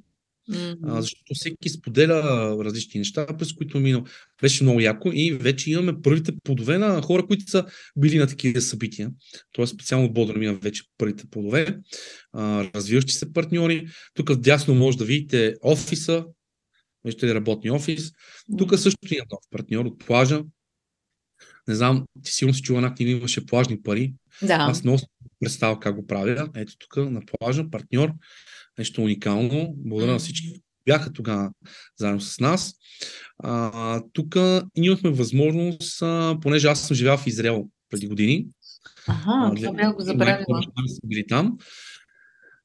Mm-hmm. А, защото всеки споделя различни неща, през които мина. Беше много яко и вече имаме първите плодове на хора, които са били на такива събития. Тоест специално от Бодрум мина вече първите плодове, развиващи се партньори. Тук дясно може да видите офиса, вижте ли работни офис. Тук също има нов партньор от плажа, не знам, ти сигурно си чула една книга, имаше плажни пари. Да. Аз много представя как го правя. Ето тук на плажа, партньор. Нещо уникално. Благодаря на всички, които бяха тогава заедно с нас. А, тук ние имахме възможност, а, понеже аз съм живял в Израел преди години. Ага, това бях го забравила. Били там.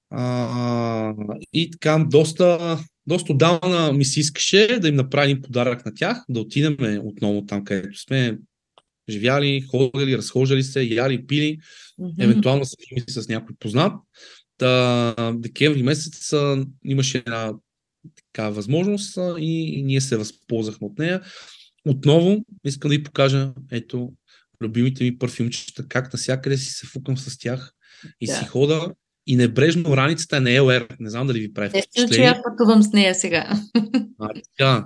А, и така, доста, доста отдавна ми се искаше да им направим подарък на тях, да отидем отново там, където сме, живяли, ходили, разхождали се, яли, пили, mm-hmm. евентуално са били с някой познат. Та, декември месец а, имаше една така възможност а, и, и ние се възползвахме от нея. Отново искам да ви покажа, ето, любимите ми парфюмчета, как навсякъде си се фукам с тях и yeah. си хода и небрежно раницата не е ЛР. Не знам дали ви прави впечатление. Естествено, че я пътувам с нея сега. А, така.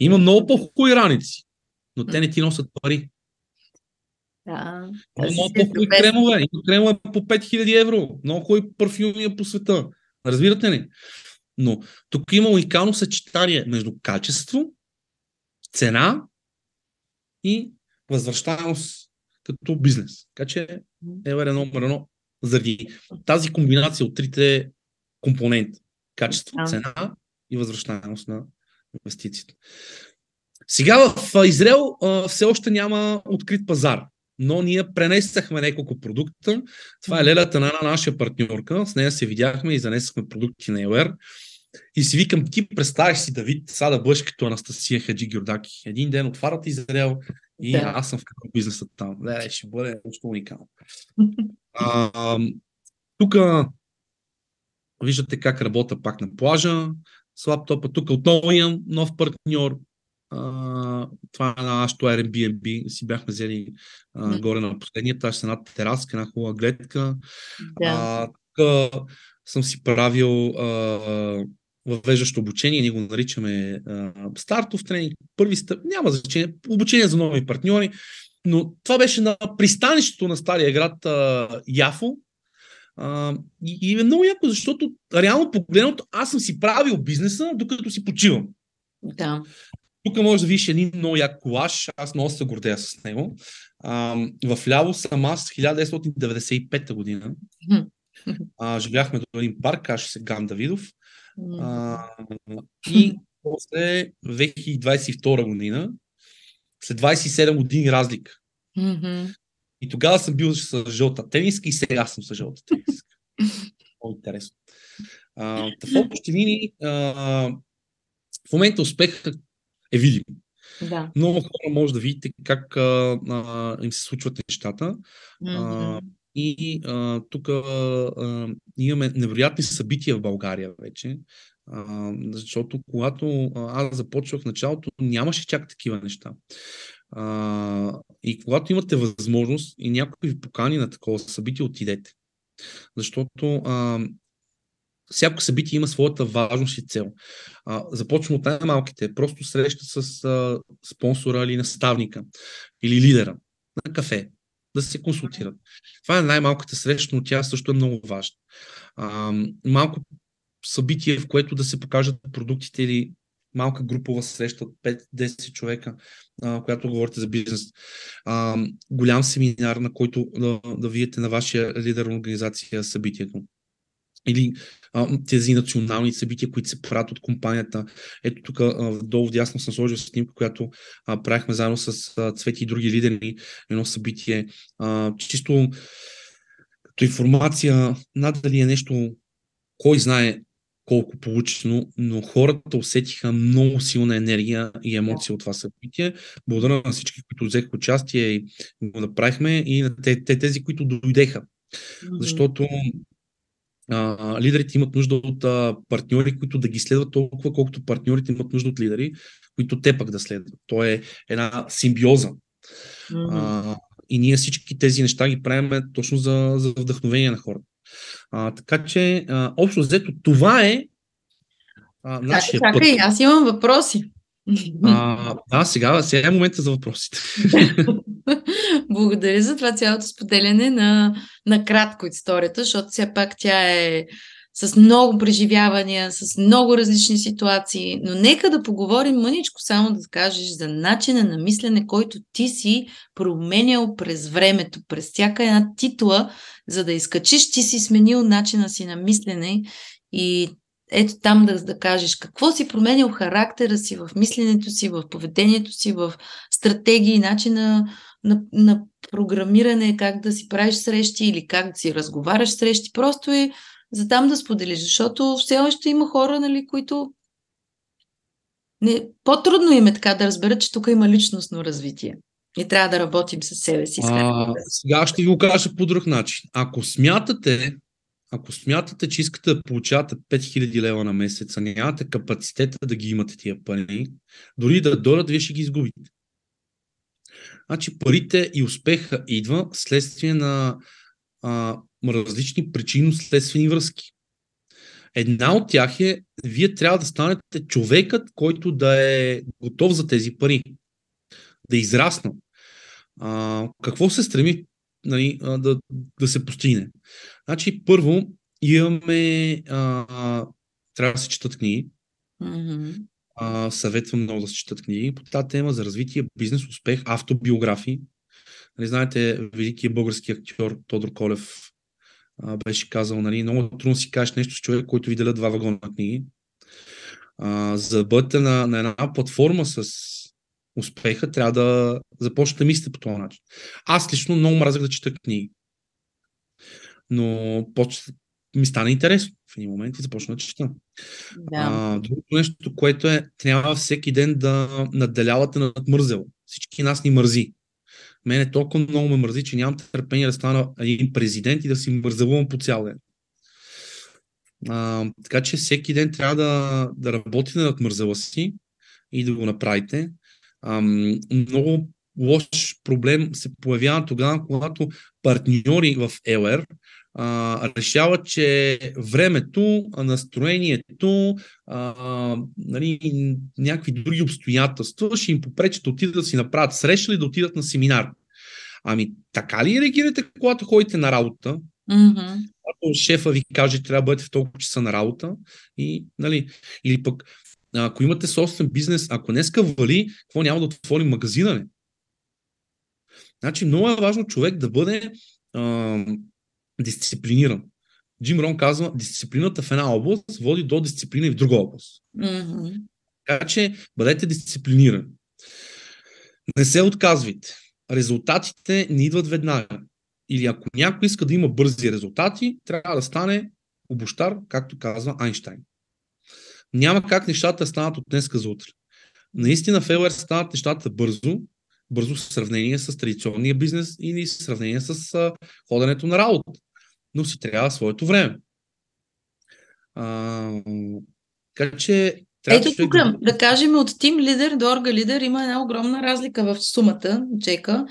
Има много по-хубави раници, но те не ти носят пари. Да. Е, и кремове, и кремове по 5000 евро. Много хубави парфюми е по света. Разбирате ли? Но тук има уникално съчетание между качество, цена и възвръщаемост като бизнес. Така че е едно едно заради тази комбинация от трите компоненти: Качество, цена и възвръщаемост на инвестициите. Сега в Израел все още няма открит пазар но ние пренесахме няколко продукта. Това е лелята на една наша партньорка. С нея се видяхме и занесахме продукти на ЕЛР. И си викам, ти представяш си Давид, сега да бъдеш като Анастасия Хаджи Гюрдаки. Един ден отварят Израел и да. аз съм в какво бизнеса там. Да, е, ще бъде нещо уникално. (laughs) Тук виждате как работя пак на плажа с лаптопа. Тук отново имам нов партньор, това е на нашото Airbnb. Си бяхме взели а, горе на последния етаж, една тераска, една хубава гледка. Да. тук съм си правил а, въвеждащо обучение, ние го наричаме а, стартов тренинг, първи стъп, няма значение, обучение за нови партньори, но това беше на пристанището на стария град а, Яфо, Uh, и, и е много яко, защото реално погледнато аз съм си правил бизнеса, докато си почивам. Да. Тук може да видиш един много як колаж, аз много се гордея с него. А, в ляво съм аз 1995 година. А, живяхме до един парк, аз се Ган Давидов. А, и после 2022 година, след 27 години разлика. И тогава съм бил с жълта тениска и сега съм с жълта тениска. (laughs) Много интересно. А, в общи линии, в момента успеха е видимо. Да. Много хора може да видите как а, а, им се случват нещата. А, и тук имаме невероятни събития в България вече. А, защото когато аз започвах в началото, нямаше чак такива неща. А, и когато имате възможност и някой ви покани на такова събитие, отидете. Защото а, всяко събитие има своята важност и цел. А, започвам от най-малките. Просто среща с а, спонсора или наставника или лидера на кафе. Да се консултират. Това е най-малката среща, но тя също е много важна. А, малко събитие, в което да се покажат продуктите или малка групова среща от 5-10 човека, а, която говорите за бизнес. А, голям семинар, на който да, да видите на вашия лидер на организация събитието. Или а, тези национални събития, които се правят от компанията. Ето тук долу дясно съм сложил снимка, която а, правихме заедно с а, Цвети и други лидери едно събитие. А, чисто като информация, надали е нещо, кой знае колко получено, но хората усетиха много силна енергия и емоция от това събитие. Благодаря на всички, които взеха участие и го направихме и на тези, които дойдеха. Защото а, лидерите имат нужда от а, партньори, които да ги следват толкова, колкото партньорите имат нужда от лидери, които те пък да следват. То е една симбиоза. Mm-hmm. А, и ние всички тези неща ги правим точно за, за вдъхновение на хората. А, така че, а, общо взето, това е а, нашия Чакай, път. аз имам въпроси. А, (laughs) да, сега, сега е момента за въпросите. (laughs) Благодаря за това цялото споделяне на, на кратко историята, защото все пак тя е с много преживявания, с много различни ситуации, но нека да поговорим мъничко само да кажеш за начина на мислене, който ти си променял през времето, през всяка една титла, за да изкачиш, ти си сменил начина си на мислене и ето там да, да кажеш какво си променял характера си в мисленето си, в поведението си, в стратегии, начина на, на програмиране, как да си правиш срещи или как да си разговаряш срещи. Просто е за там да споделиш, защото все още има хора, нали, които не, по-трудно им е така да разберат, че тук има личностно развитие. И трябва да работим с себе си. А, сега ще ви го кажа по друг начин. Ако смятате, ако смятате, че искате да получавате 5000 лева на месец, а нямате капацитета да ги имате тия пари, дори да дойдат, вие ще ги изгубите. Значи парите и успеха идва следствие на а, различни причинно-следствени връзки. Една от тях е, вие трябва да станете човекът, който да е готов за тези пари, да израсна. А, какво се стреми нали, да, да се постигне. Значи, първо, имаме. А, трябва да се четат книги. Mm-hmm. А, съветвам много да се четат книги по тази тема за развитие, бизнес, успех, автобиографии. Нали, знаете, великият български актьор Тодор Колев а, беше казал, нали, много трудно си кажеш нещо с човек, който виделя два вагона книги. А, за да бъдете на, на една платформа с успеха, трябва да започнете да мислите по този начин. Аз лично много мразах да чета книги. Но почва, ми стана интересно в един момент и започна да чета. Да. другото нещо, което е, трябва всеки ден да надделявате над мързело. Всички нас ни мързи. Мене толкова много ме мързи, че нямам търпение да стана един президент и да си мързелувам по цял ден. А, така че всеки ден трябва да, да работите над мързела си и да го направите ам, много лош проблем се появява тогава, когато партньори в ЕЛР а, решават, че времето, настроението, а, нали, някакви други обстоятелства ще им попречат да отидат да си направят среща или да отидат на семинар. Ами така ли реагирате, когато ходите на работа? Mm-hmm. Когато шефа ви каже, трябва да бъдете в толкова часа на работа. И, нали, или пък ако имате собствен бизнес, ако днеска вали, какво няма да отвори магазина ли? Значи много е важно човек да бъде а, дисциплиниран. Джим Рон казва, дисциплината в една област води до дисциплина и в друга област. Mm-hmm. Така че бъдете дисциплинирани. Не се отказвайте. Резултатите не идват веднага. Или ако някой иска да има бързи резултати, трябва да стане обощар, както казва Айнштайн няма как нещата да станат от днеска за утре. Наистина фейлер станат нещата бързо, бързо в сравнение с традиционния бизнес или в сравнение с ходенето на работа. Но си трябва своето време. А, така че трябва Ето тук, да... да кажем, от тим лидер до орга лидер има една огромна разлика в сумата, чека.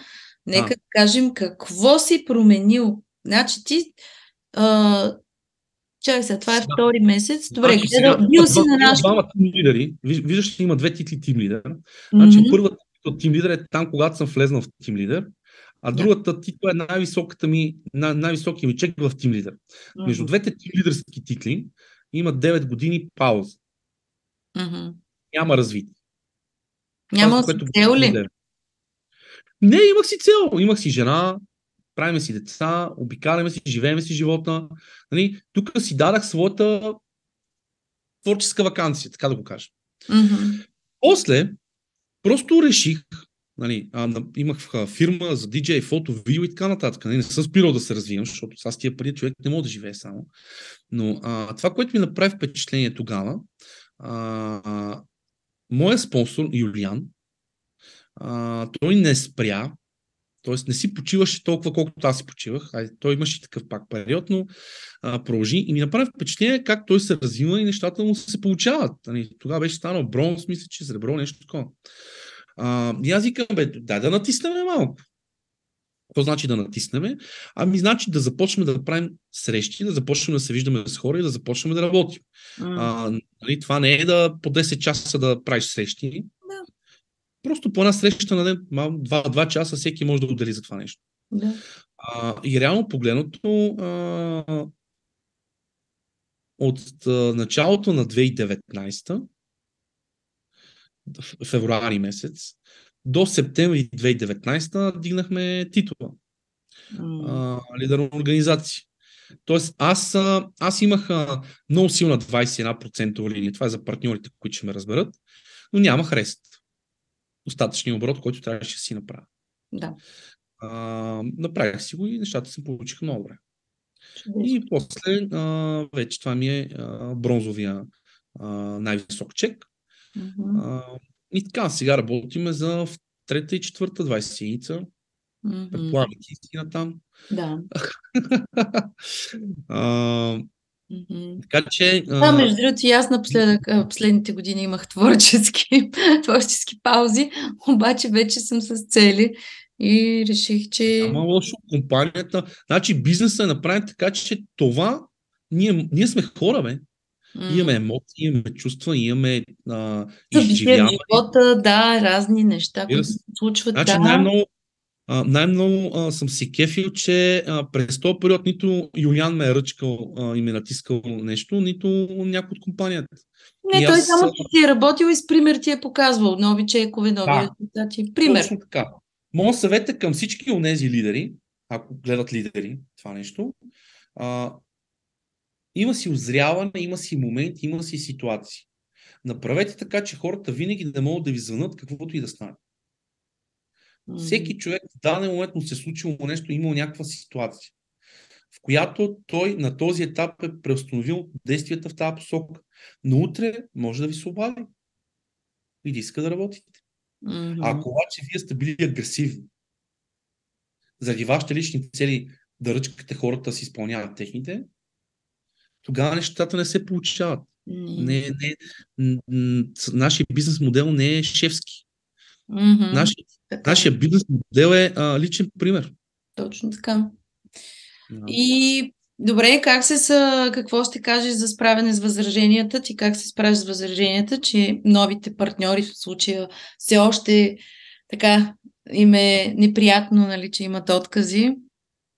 Нека а. да кажем какво си променил. Значи ти а, Чакай сега, това е втори месец. Добре, значи бил си на нашата... Двама тим лидери, виждаш ли има две титли тим лидер. Значи първата титла тим лидер е там, когато съм влезнал в тим лидер, а другата титла е най-високата ми, най- високия ми чек е в тим лидер. Между двете тим лидерски титли има 9 години пауза. Няма развитие. Няма е, си цел ли? Не, имах си цел. Имах си жена, правиме си деца, обикаляме си, живееме си живота. Нали? Тук си дадах своята творческа вакансия, така да го кажа. Mm-hmm. После, просто реших, нали, а, имах фирма за DJ, фото, видео и така нататък. Нали, не съм спирал да се развивам, защото с тия пари човек не мога да живее само. Но а, това, което ми направи впечатление тогава, а, а, моят спонсор, Юлиан, а, той не спря, Тоест не си почиваше толкова, колкото аз си почивах. Ай, той имаше и такъв пак период, но а, продължи и ми направи впечатление как той се развива и нещата му се получават. Ани, нали, тогава беше станал бронз, мисля, че сребро, нещо такова. А, и аз викам, бе, дай да натиснем малко. Какво значи да натиснем? Ами значи да започнем да правим срещи, да започнем да се виждаме с хора и да започнем да работим. А, нали, това не е да по 10 часа да правиш срещи, Просто по една среща на ден, два, два часа, всеки може да отдели за това нещо. Да. А, и реално погледното. а, от а, началото на 2019, февруари месец, до септември 2019 дигнахме титула. А, лидер на организации. Тоест, аз, аз имах а, много силна 21% линия. Това е за партньорите, които ще ме разберат, но нямах рест остатъчния оборот, който трябваше да си направя. Да. А, направих си го и нещата се получиха много добре. И после а, вече това ми е а, бронзовия а, най-висок чек. Mm-hmm. А, и така, сега работиме за трета и четвърта 20 единица. Mm-hmm. Предполагам истина там. Да. (laughs) а, Mm-hmm. Така че. Да, между другото, и аз напоследък, последните години имах творчески, (laughs) творчески паузи, обаче вече съм с цели и реших, че. Ама е, лошо компанията. Значи бизнесът е направен така, че това. Ние, ние сме хора, бе. Mm. Имаме емоции, имаме чувства, имаме а, живота, да, разни неща, които се случват. Значи да. най-много най-много съм си кефил, че а, през този период нито Юлиан ме е ръчкал а, и ме е натискал нещо, нито някой от компанията. Не, и той аз... само, че ти е работил и с пример ти е показвал нови чекове, нови да. резултати. Пример. Точно така. Моят съвет е към всички от тези лидери, ако гледат лидери това нещо, а, има си озряване, има си момент, има си ситуации. Направете така, че хората винаги да могат да ви звънат каквото и да стане. Mm-hmm. Всеки човек в даден момент му се е случило нещо, имал някаква ситуация, в която той на този етап е преустановил действията в тази посока. Но утре може да ви се обади и да иска да работите. Mm-hmm. Ако обаче вие сте били агресивни, заради вашите лични цели да ръчкате хората да си изпълняват техните, тогава нещата не се получават. Mm-hmm. Не, не, нашия бизнес модел не е шефски. Mm-hmm. Нашия така. Нашия бизнес модел е а, личен пример. Точно така. Yeah. И добре, как се са, какво ще кажеш за справяне с възраженията? Ти как се справиш с възраженията, че новите партньори в случая все още така им е неприятно, нали, че имат откази?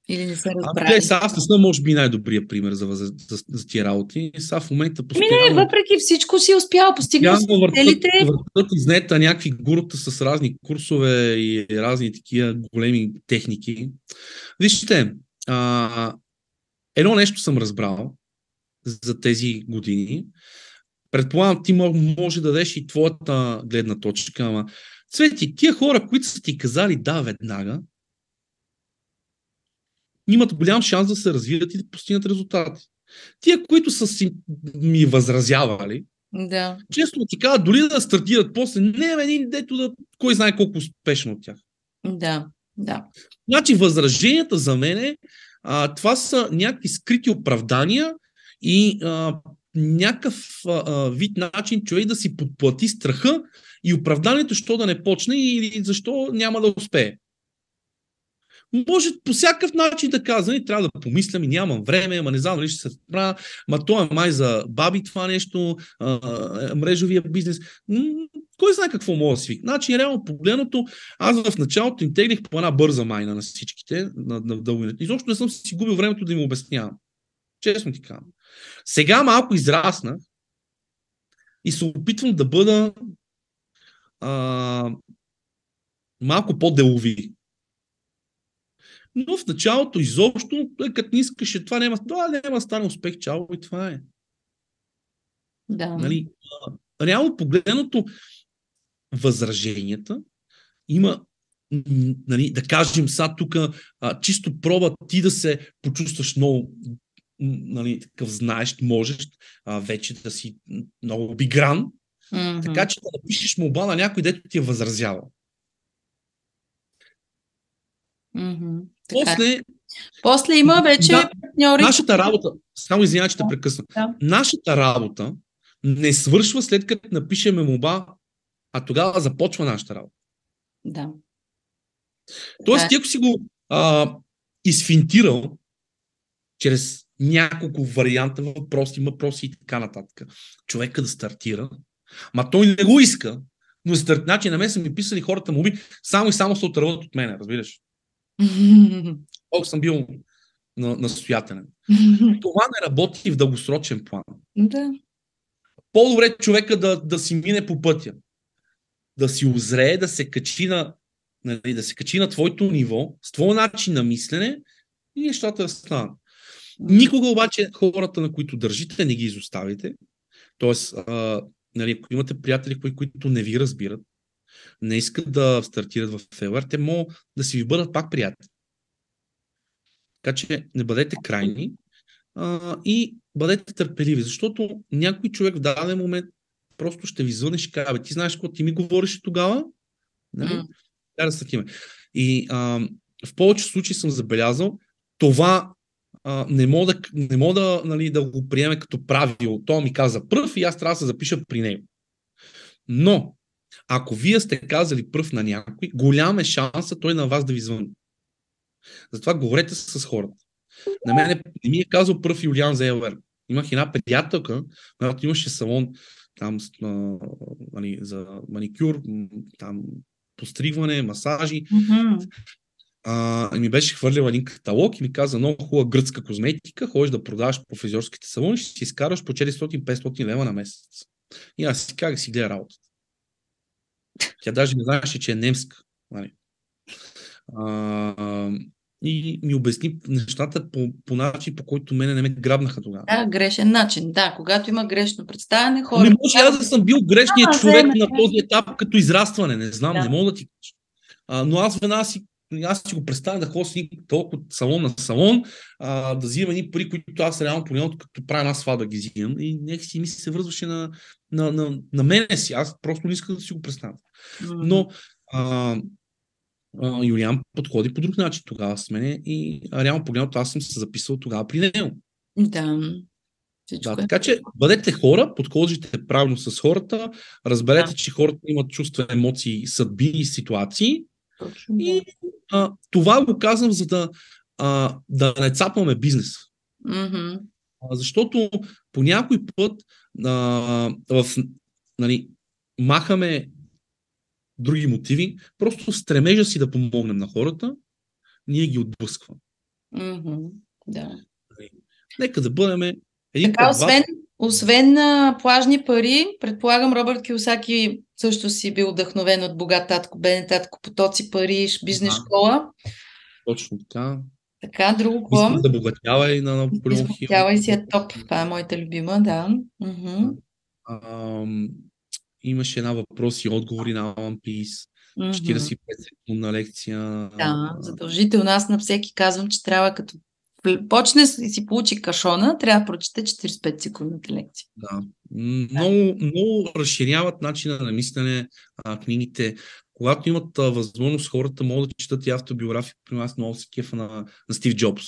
Или не се ами, разбрали? Аз, аз не съм, може би, най-добрия пример за, за, за, за тия работи. Са в момента ами постоянно... Ми не, въпреки всичко си е успява, постигна си целите. Въртат изнета някакви гурта с разни курсове и разни такива големи техники. Вижте, а, едно нещо съм разбрал за тези години. Предполагам, ти може да дадеш и твоята гледна точка, ама Цвети, тия хора, които са ти казали да веднага, имат голям шанс да се развият и да постигнат резултати. Тия, които са си ми възразявали, да. често ти казват, дори да стартират после, не е един дето да кой знае колко успешно от тях. Да, да. Значи възраженията за мен е, а, това са някакви скрити оправдания и а, някакъв а, вид начин човек да си подплати страха и оправданието, що да не почне или защо няма да успее може по всякакъв начин да казва, и нали, трябва да помислям, и нямам време, ама не знам дали ще се справя, ма то е май за баби това нещо, а, а, е, мрежовия бизнес. М- кой знае какво мога да свик. Значи, реално погледнато, аз в началото им по една бърза майна на всичките, на, на дългината. Изобщо не съм си губил времето да им обяснявам. Честно ти казвам. Сега малко израсна, и се опитвам да бъда а, малко по-делови. Но в началото изобщо, той като не искаше, това няма, това няма стане успех, чао и това е. Да. Нали, реално погледнато, възраженията има нали, да кажем са тук чисто проба ти да се почувстваш много нали, такъв знаеш, можеш а, вече да си много обигран, mm-hmm. така че да напишеш молба на някой, дето ти е възразявал. Mm-hmm. После, После има вече да, партньори. Нашата работа, само извиня, че те да, Да. Нашата работа не свършва след като напишеме моба, а тогава започва нашата работа. Да. Тоест, да. ти ако си го а, изфинтирал чрез няколко варианта въпроси, въпроси и така нататък, човека да стартира, ма той не го иска, но за значи на мен са ми писали хората моби, само и само се отръват от мен, разбираш? (laughs) Колко съм бил на, настоятелен. (laughs) Това не работи в дългосрочен план. Да. По-добре е човека да, да си мине по пътя. Да си озрее, да се качи на, нали, да се качи на твоето ниво, с твой начин на мислене и нещата да станат. Никога обаче хората, на които държите, не ги изоставите. Тоест, а, нали, ако имате приятели, които не ви разбират, не искат да стартират в фейлър, те могат да си ви бъдат пак приятели. Така че не бъдете крайни а, и бъдете търпеливи, защото някой човек в даден момент просто ще ви звъне и ще каже, ти знаеш какво ти ми говориш тогава? Нали? Mm. Да, такива. И а, в повече случаи съм забелязал, това а, не мога, да, не мога да, нали, да го приеме като правило. То ми каза пръв и аз трябва да се запиша при него. Но ако вие сте казали пръв на някой, голям е шанса той на вас да ви звъни. Затова говорете с хората. На мен не ми е казал пръв Юлиан Зелвер. Имах една приятелка, която имаше салон там а, мани, нали, за маникюр, там постригване, масажи. Mm-hmm. А, и ми беше хвърлил един каталог и ми каза много хубава гръцка козметика, ходиш да продаваш по фризьорските салони, ще си изкараш по 400-500 лева на месец. И аз си казах си гледа работата. Тя даже не знаеше, че е немска. Нали. А, и ми обясни нещата по, по начин, по който мене не ме грабнаха тогава. Да, грешен начин. Да, когато има грешно представяне, хора. Не може аз да съм бил грешният а, човек на този етап като израстване. Не знам, да. не мога да ти кажа. но аз веднага си аз си го представя да ходи толкова от салон на салон, а, да взимам едни пари, които аз реално поне като правя една сватба да ги взимам. И нека си мисли се връзваше на, на, на, на мене си. Аз просто не искам да си го представя. Но а, а, Юлиан подходи по друг начин тогава с мене и реално погледнато аз съм се записал тогава при него. Да. Всичко да, е така че бъдете хора, подхождайте правилно с хората, разберете, да. че хората имат чувства, емоции, съдби и ситуации точно, И а, това го казвам, за да, а, да не цапаме бизнес. Mm-hmm. А, защото по някой път а, в, нали, махаме други мотиви, просто стремежа си да помогнем на хората, ние ги отблъскваме. Mm-hmm. Да. Нали, нека да бъдем един така, освен, освен на плажни пари, предполагам Робърт Киосаки също си бил вдъхновен от богат татко, бене татко, потоци, пари, бизнес школа. Точно така. Така, друго какво? Да богатява и на много Богатява и си е топ. Това е моята любима, да. Уху. А, имаше една въпрос и отговори на One Piece. 45 секундна лекция. Да, задължително. Аз на всеки казвам, че трябва като почне и си получи кашона, трябва да прочете 45 секундната лекция. Да. Много, много разширяват начина на мислене а, книгите. Когато имат а, възможност, хората могат да четат и автобиографии. При нас много се кефа на, на Стив Джобс,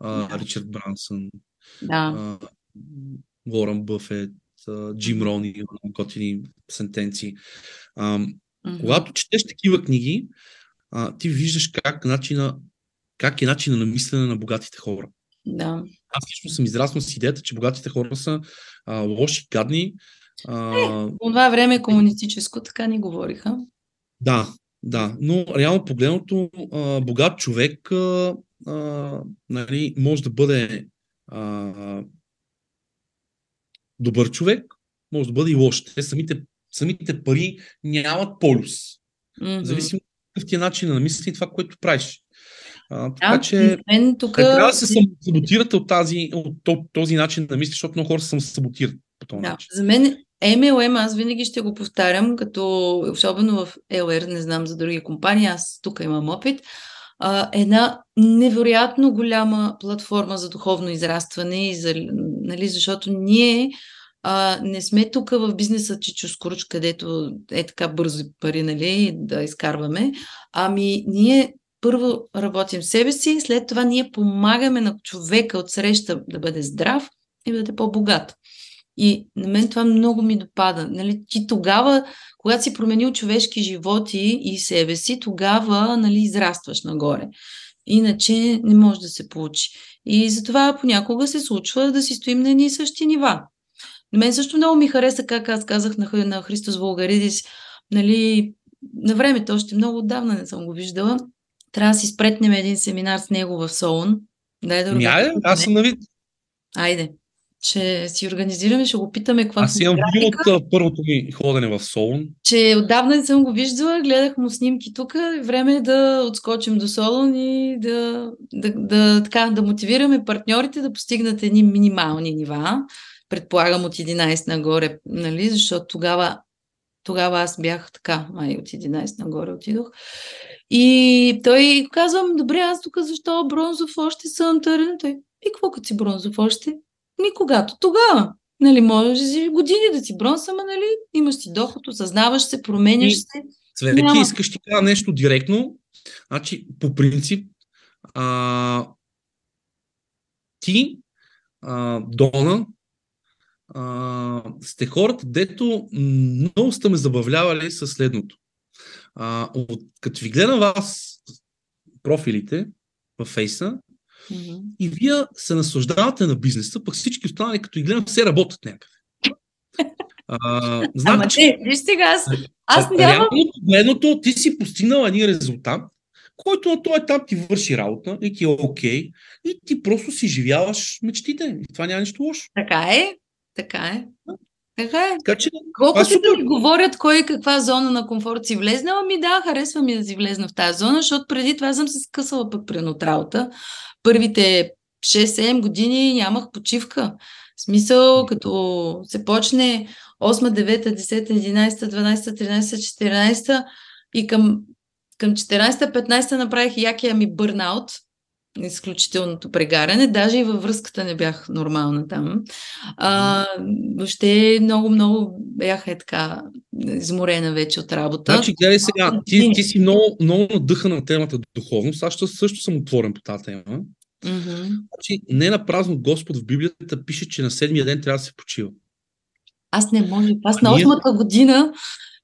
а, да. Ричард Брансън, да. Лорен Бъфет, а, Джим Рони, готини сентенции. А, Когато четеш такива книги, а, ти виждаш как начина как е начинът на мислене на богатите хора. Да. Аз лично съм израснал с идеята, че богатите хора са а, лоши, гадни. А... Е, по това време е комунистическо, така ни говориха. Да, да, но реално погледното, а, богат човек а, а, нали, може да бъде а, добър човек, може да бъде и лош. Те самите, самите пари нямат полюс. Mm-hmm. Зависимо от какъв ти е начин на мислене и това, което правиш. А, така да, че мен тук... Е, трябва да се самосаботирате от, тази, от този начин да мисли, защото много хора се самосаботират по този да, начин. За мен MLM, аз винаги ще го повтарям, като особено в LR, не знам за други компании, аз тук имам опит, а, една невероятно голяма платформа за духовно израстване, и за, нали, защото ние а, не сме тук в бизнеса Чичо където е така бързи пари, нали, да изкарваме. Ами, ние първо работим себе си, след това ние помагаме на човека от среща да бъде здрав и да бъде по-богат. И на мен това много ми допада. Нали, ти тогава, когато си променил човешки животи и себе си, тогава нали, израстваш нагоре. Иначе не може да се получи. И затова понякога се случва да си стоим на едни и същи нива. На мен също много ми хареса, как аз казах на, на Христос Волгаридис, нали, на времето, още много отдавна не съм го виждала, трябва да си спретнем един семинар с него в Солун. Дай да Айде, аз съм на вид. Айде, че си организираме, ще го питаме каква Аз имам видео от първото ми ходене в Солун. Че отдавна не съм го виждала, гледах му снимки тук, време е да отскочим до Солун и да, да, да, така, да мотивираме партньорите да постигнат едни минимални нива, предполагам от 11 нагоре, нали, защото тогава тогава аз бях така, май от 11 нагоре отидох. И той казвам, добре, аз тук защо бронзов още съм търен? Той, и какво като си бронзов още? Никогато, Тогава. Нали, можеш години да си бронз, ама нали, имаш си доход, осъзнаваш се, променяш се. Цвете, ти искаш ти това нещо директно. Значи, по принцип, а, ти, а, Дона, а, сте хората, дето много сте ме забавлявали със следното. А, от, като ви гледам вас профилите във фейса, mm-hmm. и вие се наслаждавате на бизнеса, пък всички останали, като ги гледам, все работят някъде. А, значи, Ама ти, виж сега, аз, аз нямам... Гледното, ти си постигнал един резултат, който на този етап ти върши работа и ти е окей, okay, и ти просто си живяваш мечтите. И това няма нищо лошо. Така е. Така е. Така е. Така, че, Колкото да ми говорят кой каква зона на комфорт си влезна, ми да, харесва ми да си влезна в тази зона, защото преди това съм се скъсала пък при нотралата. Първите 6-7 години нямах почивка. В смисъл, като се почне 8, 9, 10, 11, 12, 13, 14 и към, към 14-15 направих якия ми бърнаут – изключителното прегаряне, Даже и във връзката не бях нормална там. А, въобще много-много бях е така изморена вече от работа. Значи, гледай сега, ти, ти си много, много надъха на темата духовност. Аз също съм отворен по тази тема. Mm-hmm. Значи, не на празно Господ в Библията пише, че на седмия ден трябва да се почива. Аз не може. Аз на осмата година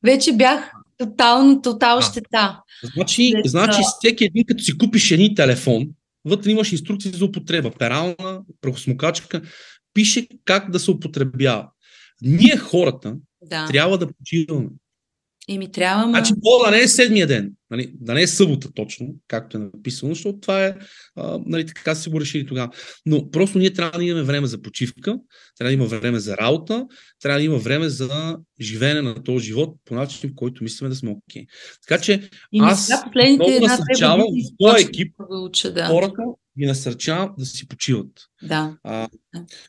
вече бях тотално, тотал щета. Значи, значи всеки един, като си купиш един телефон, Вътре имаш инструкции за употреба. Перална, прахосмокачка. Пише как да се употребява. Ние хората да. трябва да почиваме. ми трябва. Значи пола не е седмия ден. Нали, да не е събота точно, както е написано, защото това е, а, нали, така си го решили тогава. Но просто ние трябва да имаме време за почивка, трябва да има време за работа, трябва да има време за живеене на този живот по начин, в който мислиме да сме окей. Okay. Така че и аз много насърчавам в този екип да. хората ги насърчавам да си почиват. Да. А,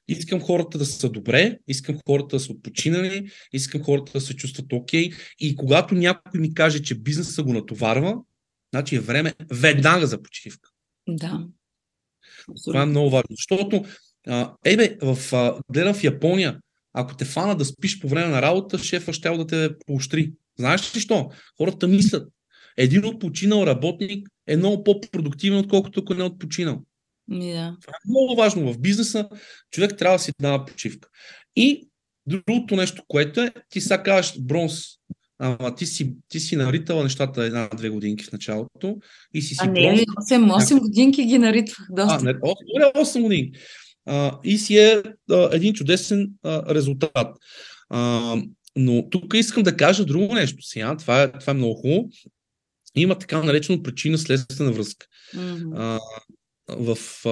искам хората да са добре, искам хората да са отпочинали, искам хората да се чувстват окей. И когато някой ми каже, че бизнеса го натоварва, значи е време веднага за почивка. Да. Абсолютно. Това е много важно. Защото, ебе, в, гледам в Япония, ако те фана да спиш по време на работа, шефа ще да те поощри. Знаеш ли що? Хората мислят, един отпочинал работник е много по-продуктивен, отколкото ако не е отпочинал. Yeah. Това е много важно. В бизнеса човек трябва да си дава почивка. И другото нещо, което е, ти сега казваш бронз, Ама ти си, ти си наритала нещата една-две годинки в началото и си си... А бронз. не, 8, годинки ги наритвах доста. А, не, 8, 8 години. А, и си е а, един чудесен а, резултат. А, но тук искам да кажа друго нещо. Сега, това е, това е много хубаво има така наречено причина-следствена връзка. Mm-hmm. А, в, а,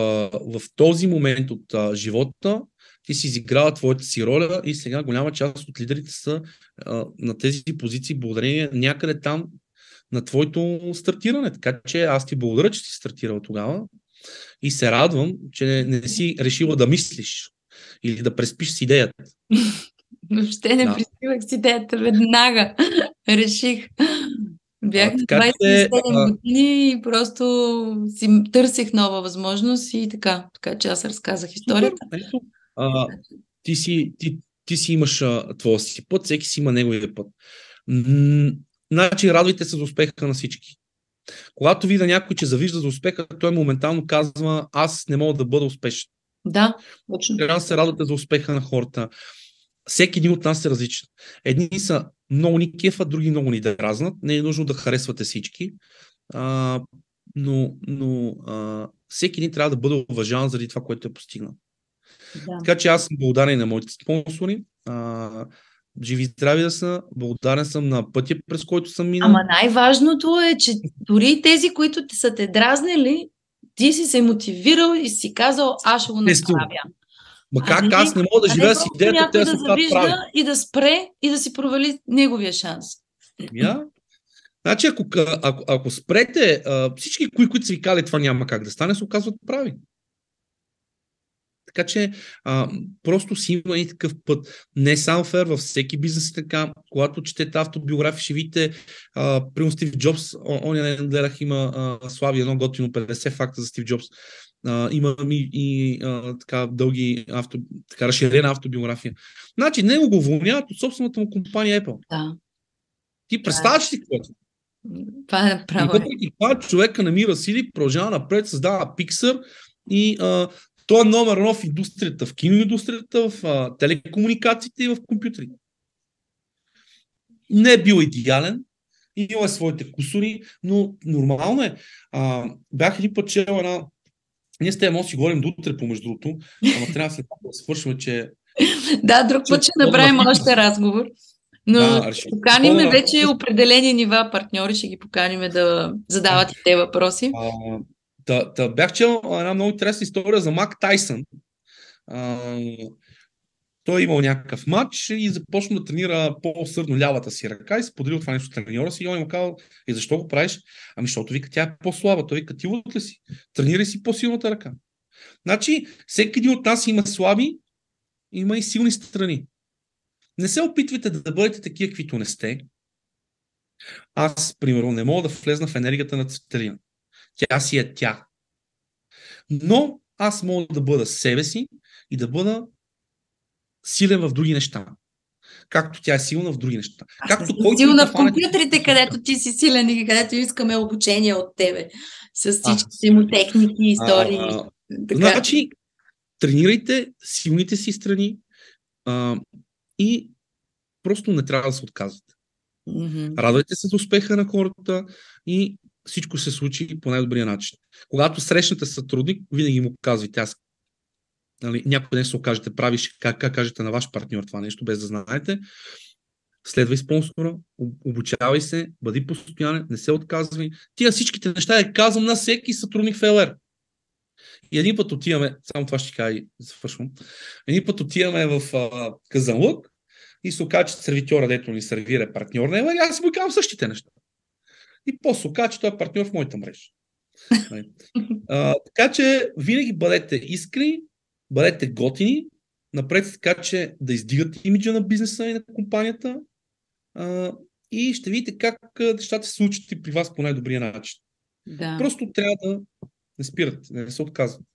в този момент от а, живота ти си изиграла твоята си роля и сега голяма част от лидерите са а, на тези позиции благодарение някъде там на твоето стартиране. Така че аз ти благодаря, че си стартирал тогава и се радвам, че не, не си решила да мислиш или да преспиш с идеята. (laughs) Въобще не да. приспивах с идеята веднага. (laughs) Реших. Бях на 27 години и просто си търсих нова възможност и така. Така че аз разказах историята. Супер, ето, а, ти, си, ти, ти си имаш а, твоя си път, всеки си има неговия път. М- значи радвайте се за успеха на всички. Когато видя някой, че завижда за успеха, той моментално казва, аз не мога да бъда успешен. Да, точно. Трябва да се радвате за успеха на хората всеки един от нас е различен. Едни са много ни кефа, други много ни дразнат. Не е нужно да харесвате всички. А, но но а, всеки един трябва да бъде уважаван заради това, което е постигнал. Да. Така че аз съм благодарен на моите спонсори. А, живи здрави да са. Благодарен съм на пътя, през който съм минал. Ама най-важното е, че дори тези, които те са те дразнили, ти си се мотивирал и си казал, аз ще го направя. Ма как аз не мога да живея с идеята, те да, да завижда прави. и да спре и да си провали неговия шанс. Я? Значи, ако, ако, ако спрете, всички, кои, които са ви кали, това няма как да стане, се оказват прави. Така че а, просто си има и такъв път. Не е само фер във всеки бизнес е така. Когато четете автобиографии, ще видите, примерно Стив Джобс, оня ден гледах, има а, слави едно готино 50 факта за Стив Джобс а, имам и, и а, така дълги авто, така разширена автобиография. Значи него го уволняват от собствената му компания Apple. Да. Ти представяш си какво е това е право. И е. въпреки това човека намира сили, продължава напред, създава Pixar и а, той е номер едно в индустрията, в киноиндустрията, в а, телекомуникациите и в компютрите. Не е бил идеален, имал е своите кусори, но нормално е. А, бях един път чел една ние с те може да си говорим до утре, помежду другото, ама трябва след това да свършим, че... да, друг път ще направим още разговор. Но да, ще поканим да, вече да, определени нива партньори, ще ги поканим да задават и те въпроси. А, да, да, бях чел една много интересна история за Мак Тайсън. А, той е имал някакъв матч и започна да тренира по-сърдно лявата си ръка и се от това нещо с треньора си. И он му казал, и защо го правиш? Ами защото вика, тя е по-слаба. Той вика, е ти ли си? Тренирай си по-силната ръка. Значи, всеки един от нас има слаби, има и силни страни. Не се опитвайте да бъдете такива, каквито не сте. Аз, примерно, не мога да влезна в енергията на Цветелина. Тя си е тя. Но аз мога да бъда себе си и да бъда силен в други неща. Както тя е силна в други неща. Както си. който силна в компютрите, където ти си силен и където искаме обучение от тебе. С всичките му техники, истории. А, а, така. Значи, тренирайте силните си страни а, и просто не трябва да се отказвате. Mm-hmm. Радвайте се за успеха на хората и всичко се случи по най-добрия начин. Когато срещнете сътрудник, винаги му казвайте, аз нали, някой ден се окажете прави, как, как кажете на ваш партньор това нещо, без да знаете. Следвай спонсора, обучавай се, бъди постоянен, не се отказвай. Тия всичките неща я казвам на всеки сътрудник в ЛР. И един път отиваме, само това ще кажа и завършвам, един път отиваме в Казанлък и се окаже, че сервитьора, дето ни сервира партньор на ЛР, аз му казвам същите неща. И после окаже, че той е партньор в моята мрежа. (laughs) Нали? а, така че винаги бъдете искрени, бъдете готини, напред така, че да издигате имиджа на бизнеса и на компанията а, и ще видите как нещата се случат и при вас по най-добрия начин. Да. Просто трябва да не спират, не се отказват.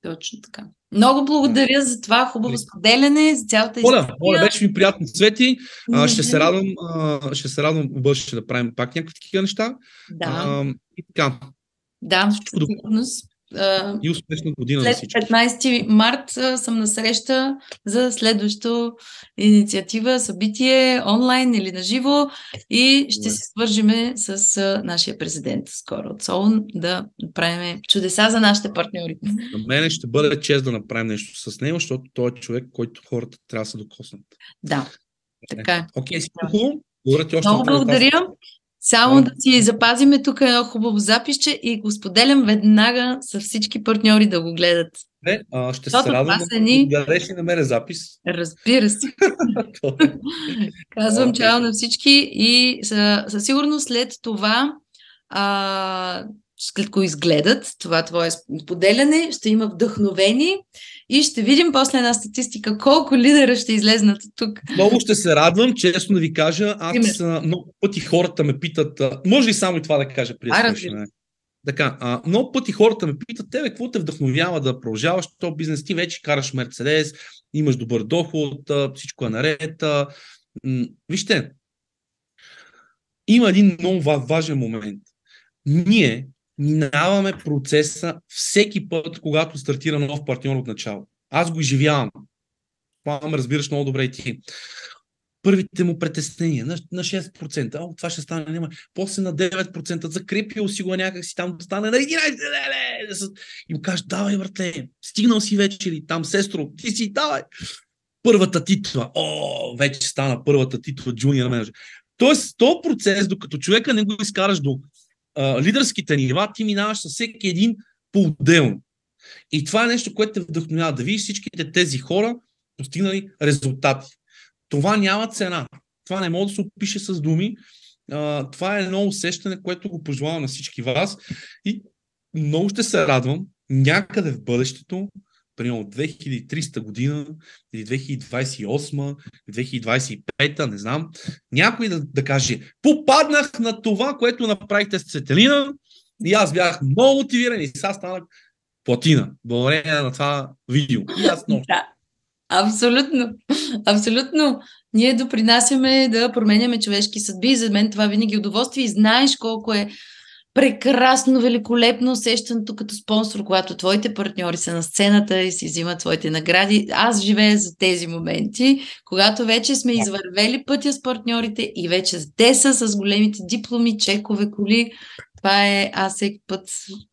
Точно така. Много благодаря да. за това хубаво споделяне, за цялата история. Моля, беше ми приятно, Цвети. А, ще, се радвам, а, ще се радвам бъдеще да правим пак някакви такива неща. Да. А, и така. Да, със сигурност. И успешна година след 15 март съм на среща за следващото инициатива, събитие, онлайн или на живо и ще се свържиме с нашия президент скоро от Солун да направим чудеса за нашите партньори. На мен ще бъде чест да направим нещо с него, защото той е човек, който хората трябва да се докоснат. Да, е, така е. Окей, okay, хубаво. Благодаря ти още. Много благодаря. Само да си запазиме тук едно хубаво записче и го споделям веднага с всички партньори да го гледат. Не, а, ще Тото се радвам да ни... дадеш и на мене запис. Разбира се. (laughs) (laughs) Казвам чао е. на всички и със сигурност след това а, след го изгледат това твое споделяне, ще има вдъхновени и ще видим после една статистика колко лидера ще излезнат тук. Много ще се радвам, честно да ви кажа. Аз много пъти хората ме питат, може ли само и това да кажа, при Така, а, много пъти хората ме питат, тебе какво те вдъхновява да продължаваш то бизнес? Ти вече караш Мерцедес, имаш добър доход, всичко е наред. А, м- вижте, има един много важен момент. Ние минаваме процеса всеки път, когато стартира нов партньор от начало. Аз го изживявам. Това ме разбираш много добре и ти. Първите му притеснения на, на 6%. А, това ще стане, няма. После на 9%. Закрепил си го някак си там, стане на нали, 11%. Нали, нали, и му кажеш, давай, братле, стигнал си вече ли там, сестро, ти си, давай. Първата титла. О, вече стана първата титла джуниор менеджер. Тоест, то процес, докато човека не го изкараш до а, лидерските нива ти минаваш с всеки един по-отделно. И това е нещо, което те вдъхновява. Да видиш всичките тези хора, постигнали резултати. Това няма цена. Това не може да се опише с думи. А, това е едно усещане, което го пожелавам на всички вас. И много ще се радвам някъде в бъдещето примерно 2300 година, или 2028, 2025, не знам, някой да, да каже, попаднах на това, което направихте с Цетелина и аз бях много мотивиран и сега станах платина, благодарение на това видео. И аз много. Да. Абсолютно. Абсолютно. Ние допринасяме да променяме човешки съдби и за мен това винаги е удоволствие и знаеш колко е прекрасно, великолепно усещането като спонсор, когато твоите партньори са на сцената и си взимат своите награди. Аз живея за тези моменти, когато вече сме извървели пътя с партньорите и вече те са с големите дипломи, чекове, коли. Това е, аз всеки път,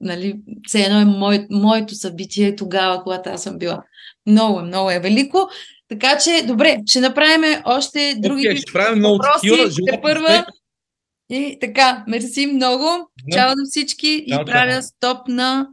нали, все едно е мое, моето събитие тогава, когато аз съм била. Много, е, много е велико. Така че, добре, ще направим още други okay, ще правим много въпроси. Ще първа... И така, мерси много. Чао на всички и правя стоп на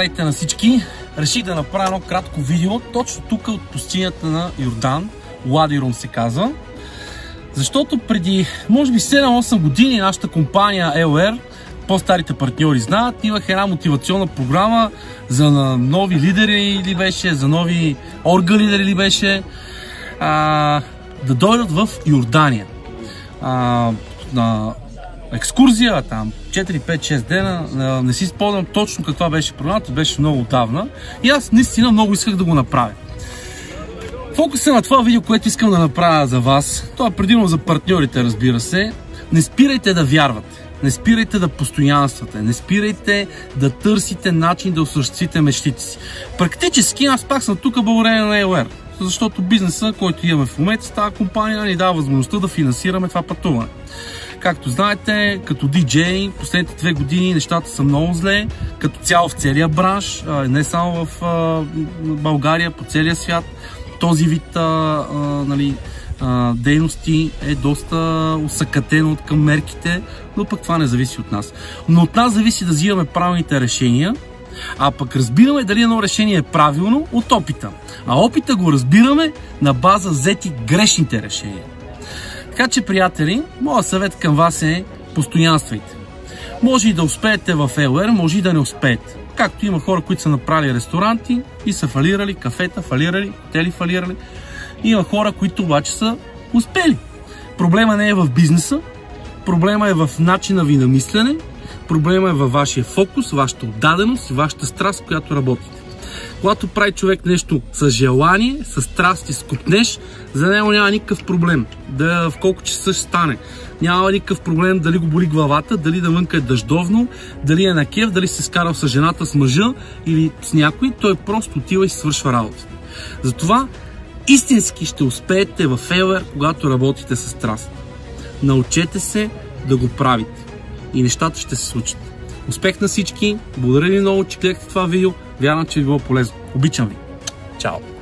Здравейте на всички! Реших да направя едно кратко видео точно тук от пустинята на Йордан. Ладирум се казва. Защото преди, може би 7-8 години нашата компания LR, по-старите партньори знаят, имах една мотивационна програма за нови лидери ли беше, за нови орга лидери нали ли беше, а, да дойдат в Йордания. А, на екскурзия, там 4-5-6 дена, не си спомням точно каква беше програмата, беше много отдавна и аз наистина много исках да го направя. Фокуса е на това видео, което искам да направя за вас, то е предимно за партньорите, разбира се, не спирайте да вярвате. Не спирайте да постоянствате, не спирайте да търсите начин да осъществите мечтите си. Практически аз пак съм тук благодарение на AOR, защото бизнеса, който имаме в момента с тази компания, ни дава възможността да финансираме това пътуване. Както знаете, като диджей, последните две години нещата са много зле, като цяло в целия бранш, не само в България, по целия свят. Този вид нали, дейности е доста усъкатено от към мерките, но пък това не зависи от нас. Но от нас зависи да взимаме правилните решения, а пък разбираме дали едно решение е правилно от опита. А опита го разбираме на база взети грешните решения. Така че, приятели, моят съвет към вас е постоянствайте. Може и да успеете в ЕЛР, може и да не успеете. Както има хора, които са направили ресторанти и са фалирали, кафета фалирали, тели фалирали. Има хора, които обаче са успели. Проблема не е в бизнеса, проблема е в начина ви на мислене, проблема е във вашия фокус, вашата отдаденост и вашата страст, която работите. Когато прави човек нещо с желание, с страст и скупнеш, за него няма никакъв проблем. Да в колко часа ще стане. Няма никакъв проблем дали го боли главата, дали да вънка е дъждовно, дали е на кев, дали се скарал с жената, с мъжа или с някой. Той просто отива и свършва работа. Затова истински ще успеете в Ever, когато работите с страст. Научете се да го правите и нещата ще се случат. Успех на всички! Благодаря ви много, че гледахте това видео. Вярвам, че ви било полезно. Обичам ви. Чао!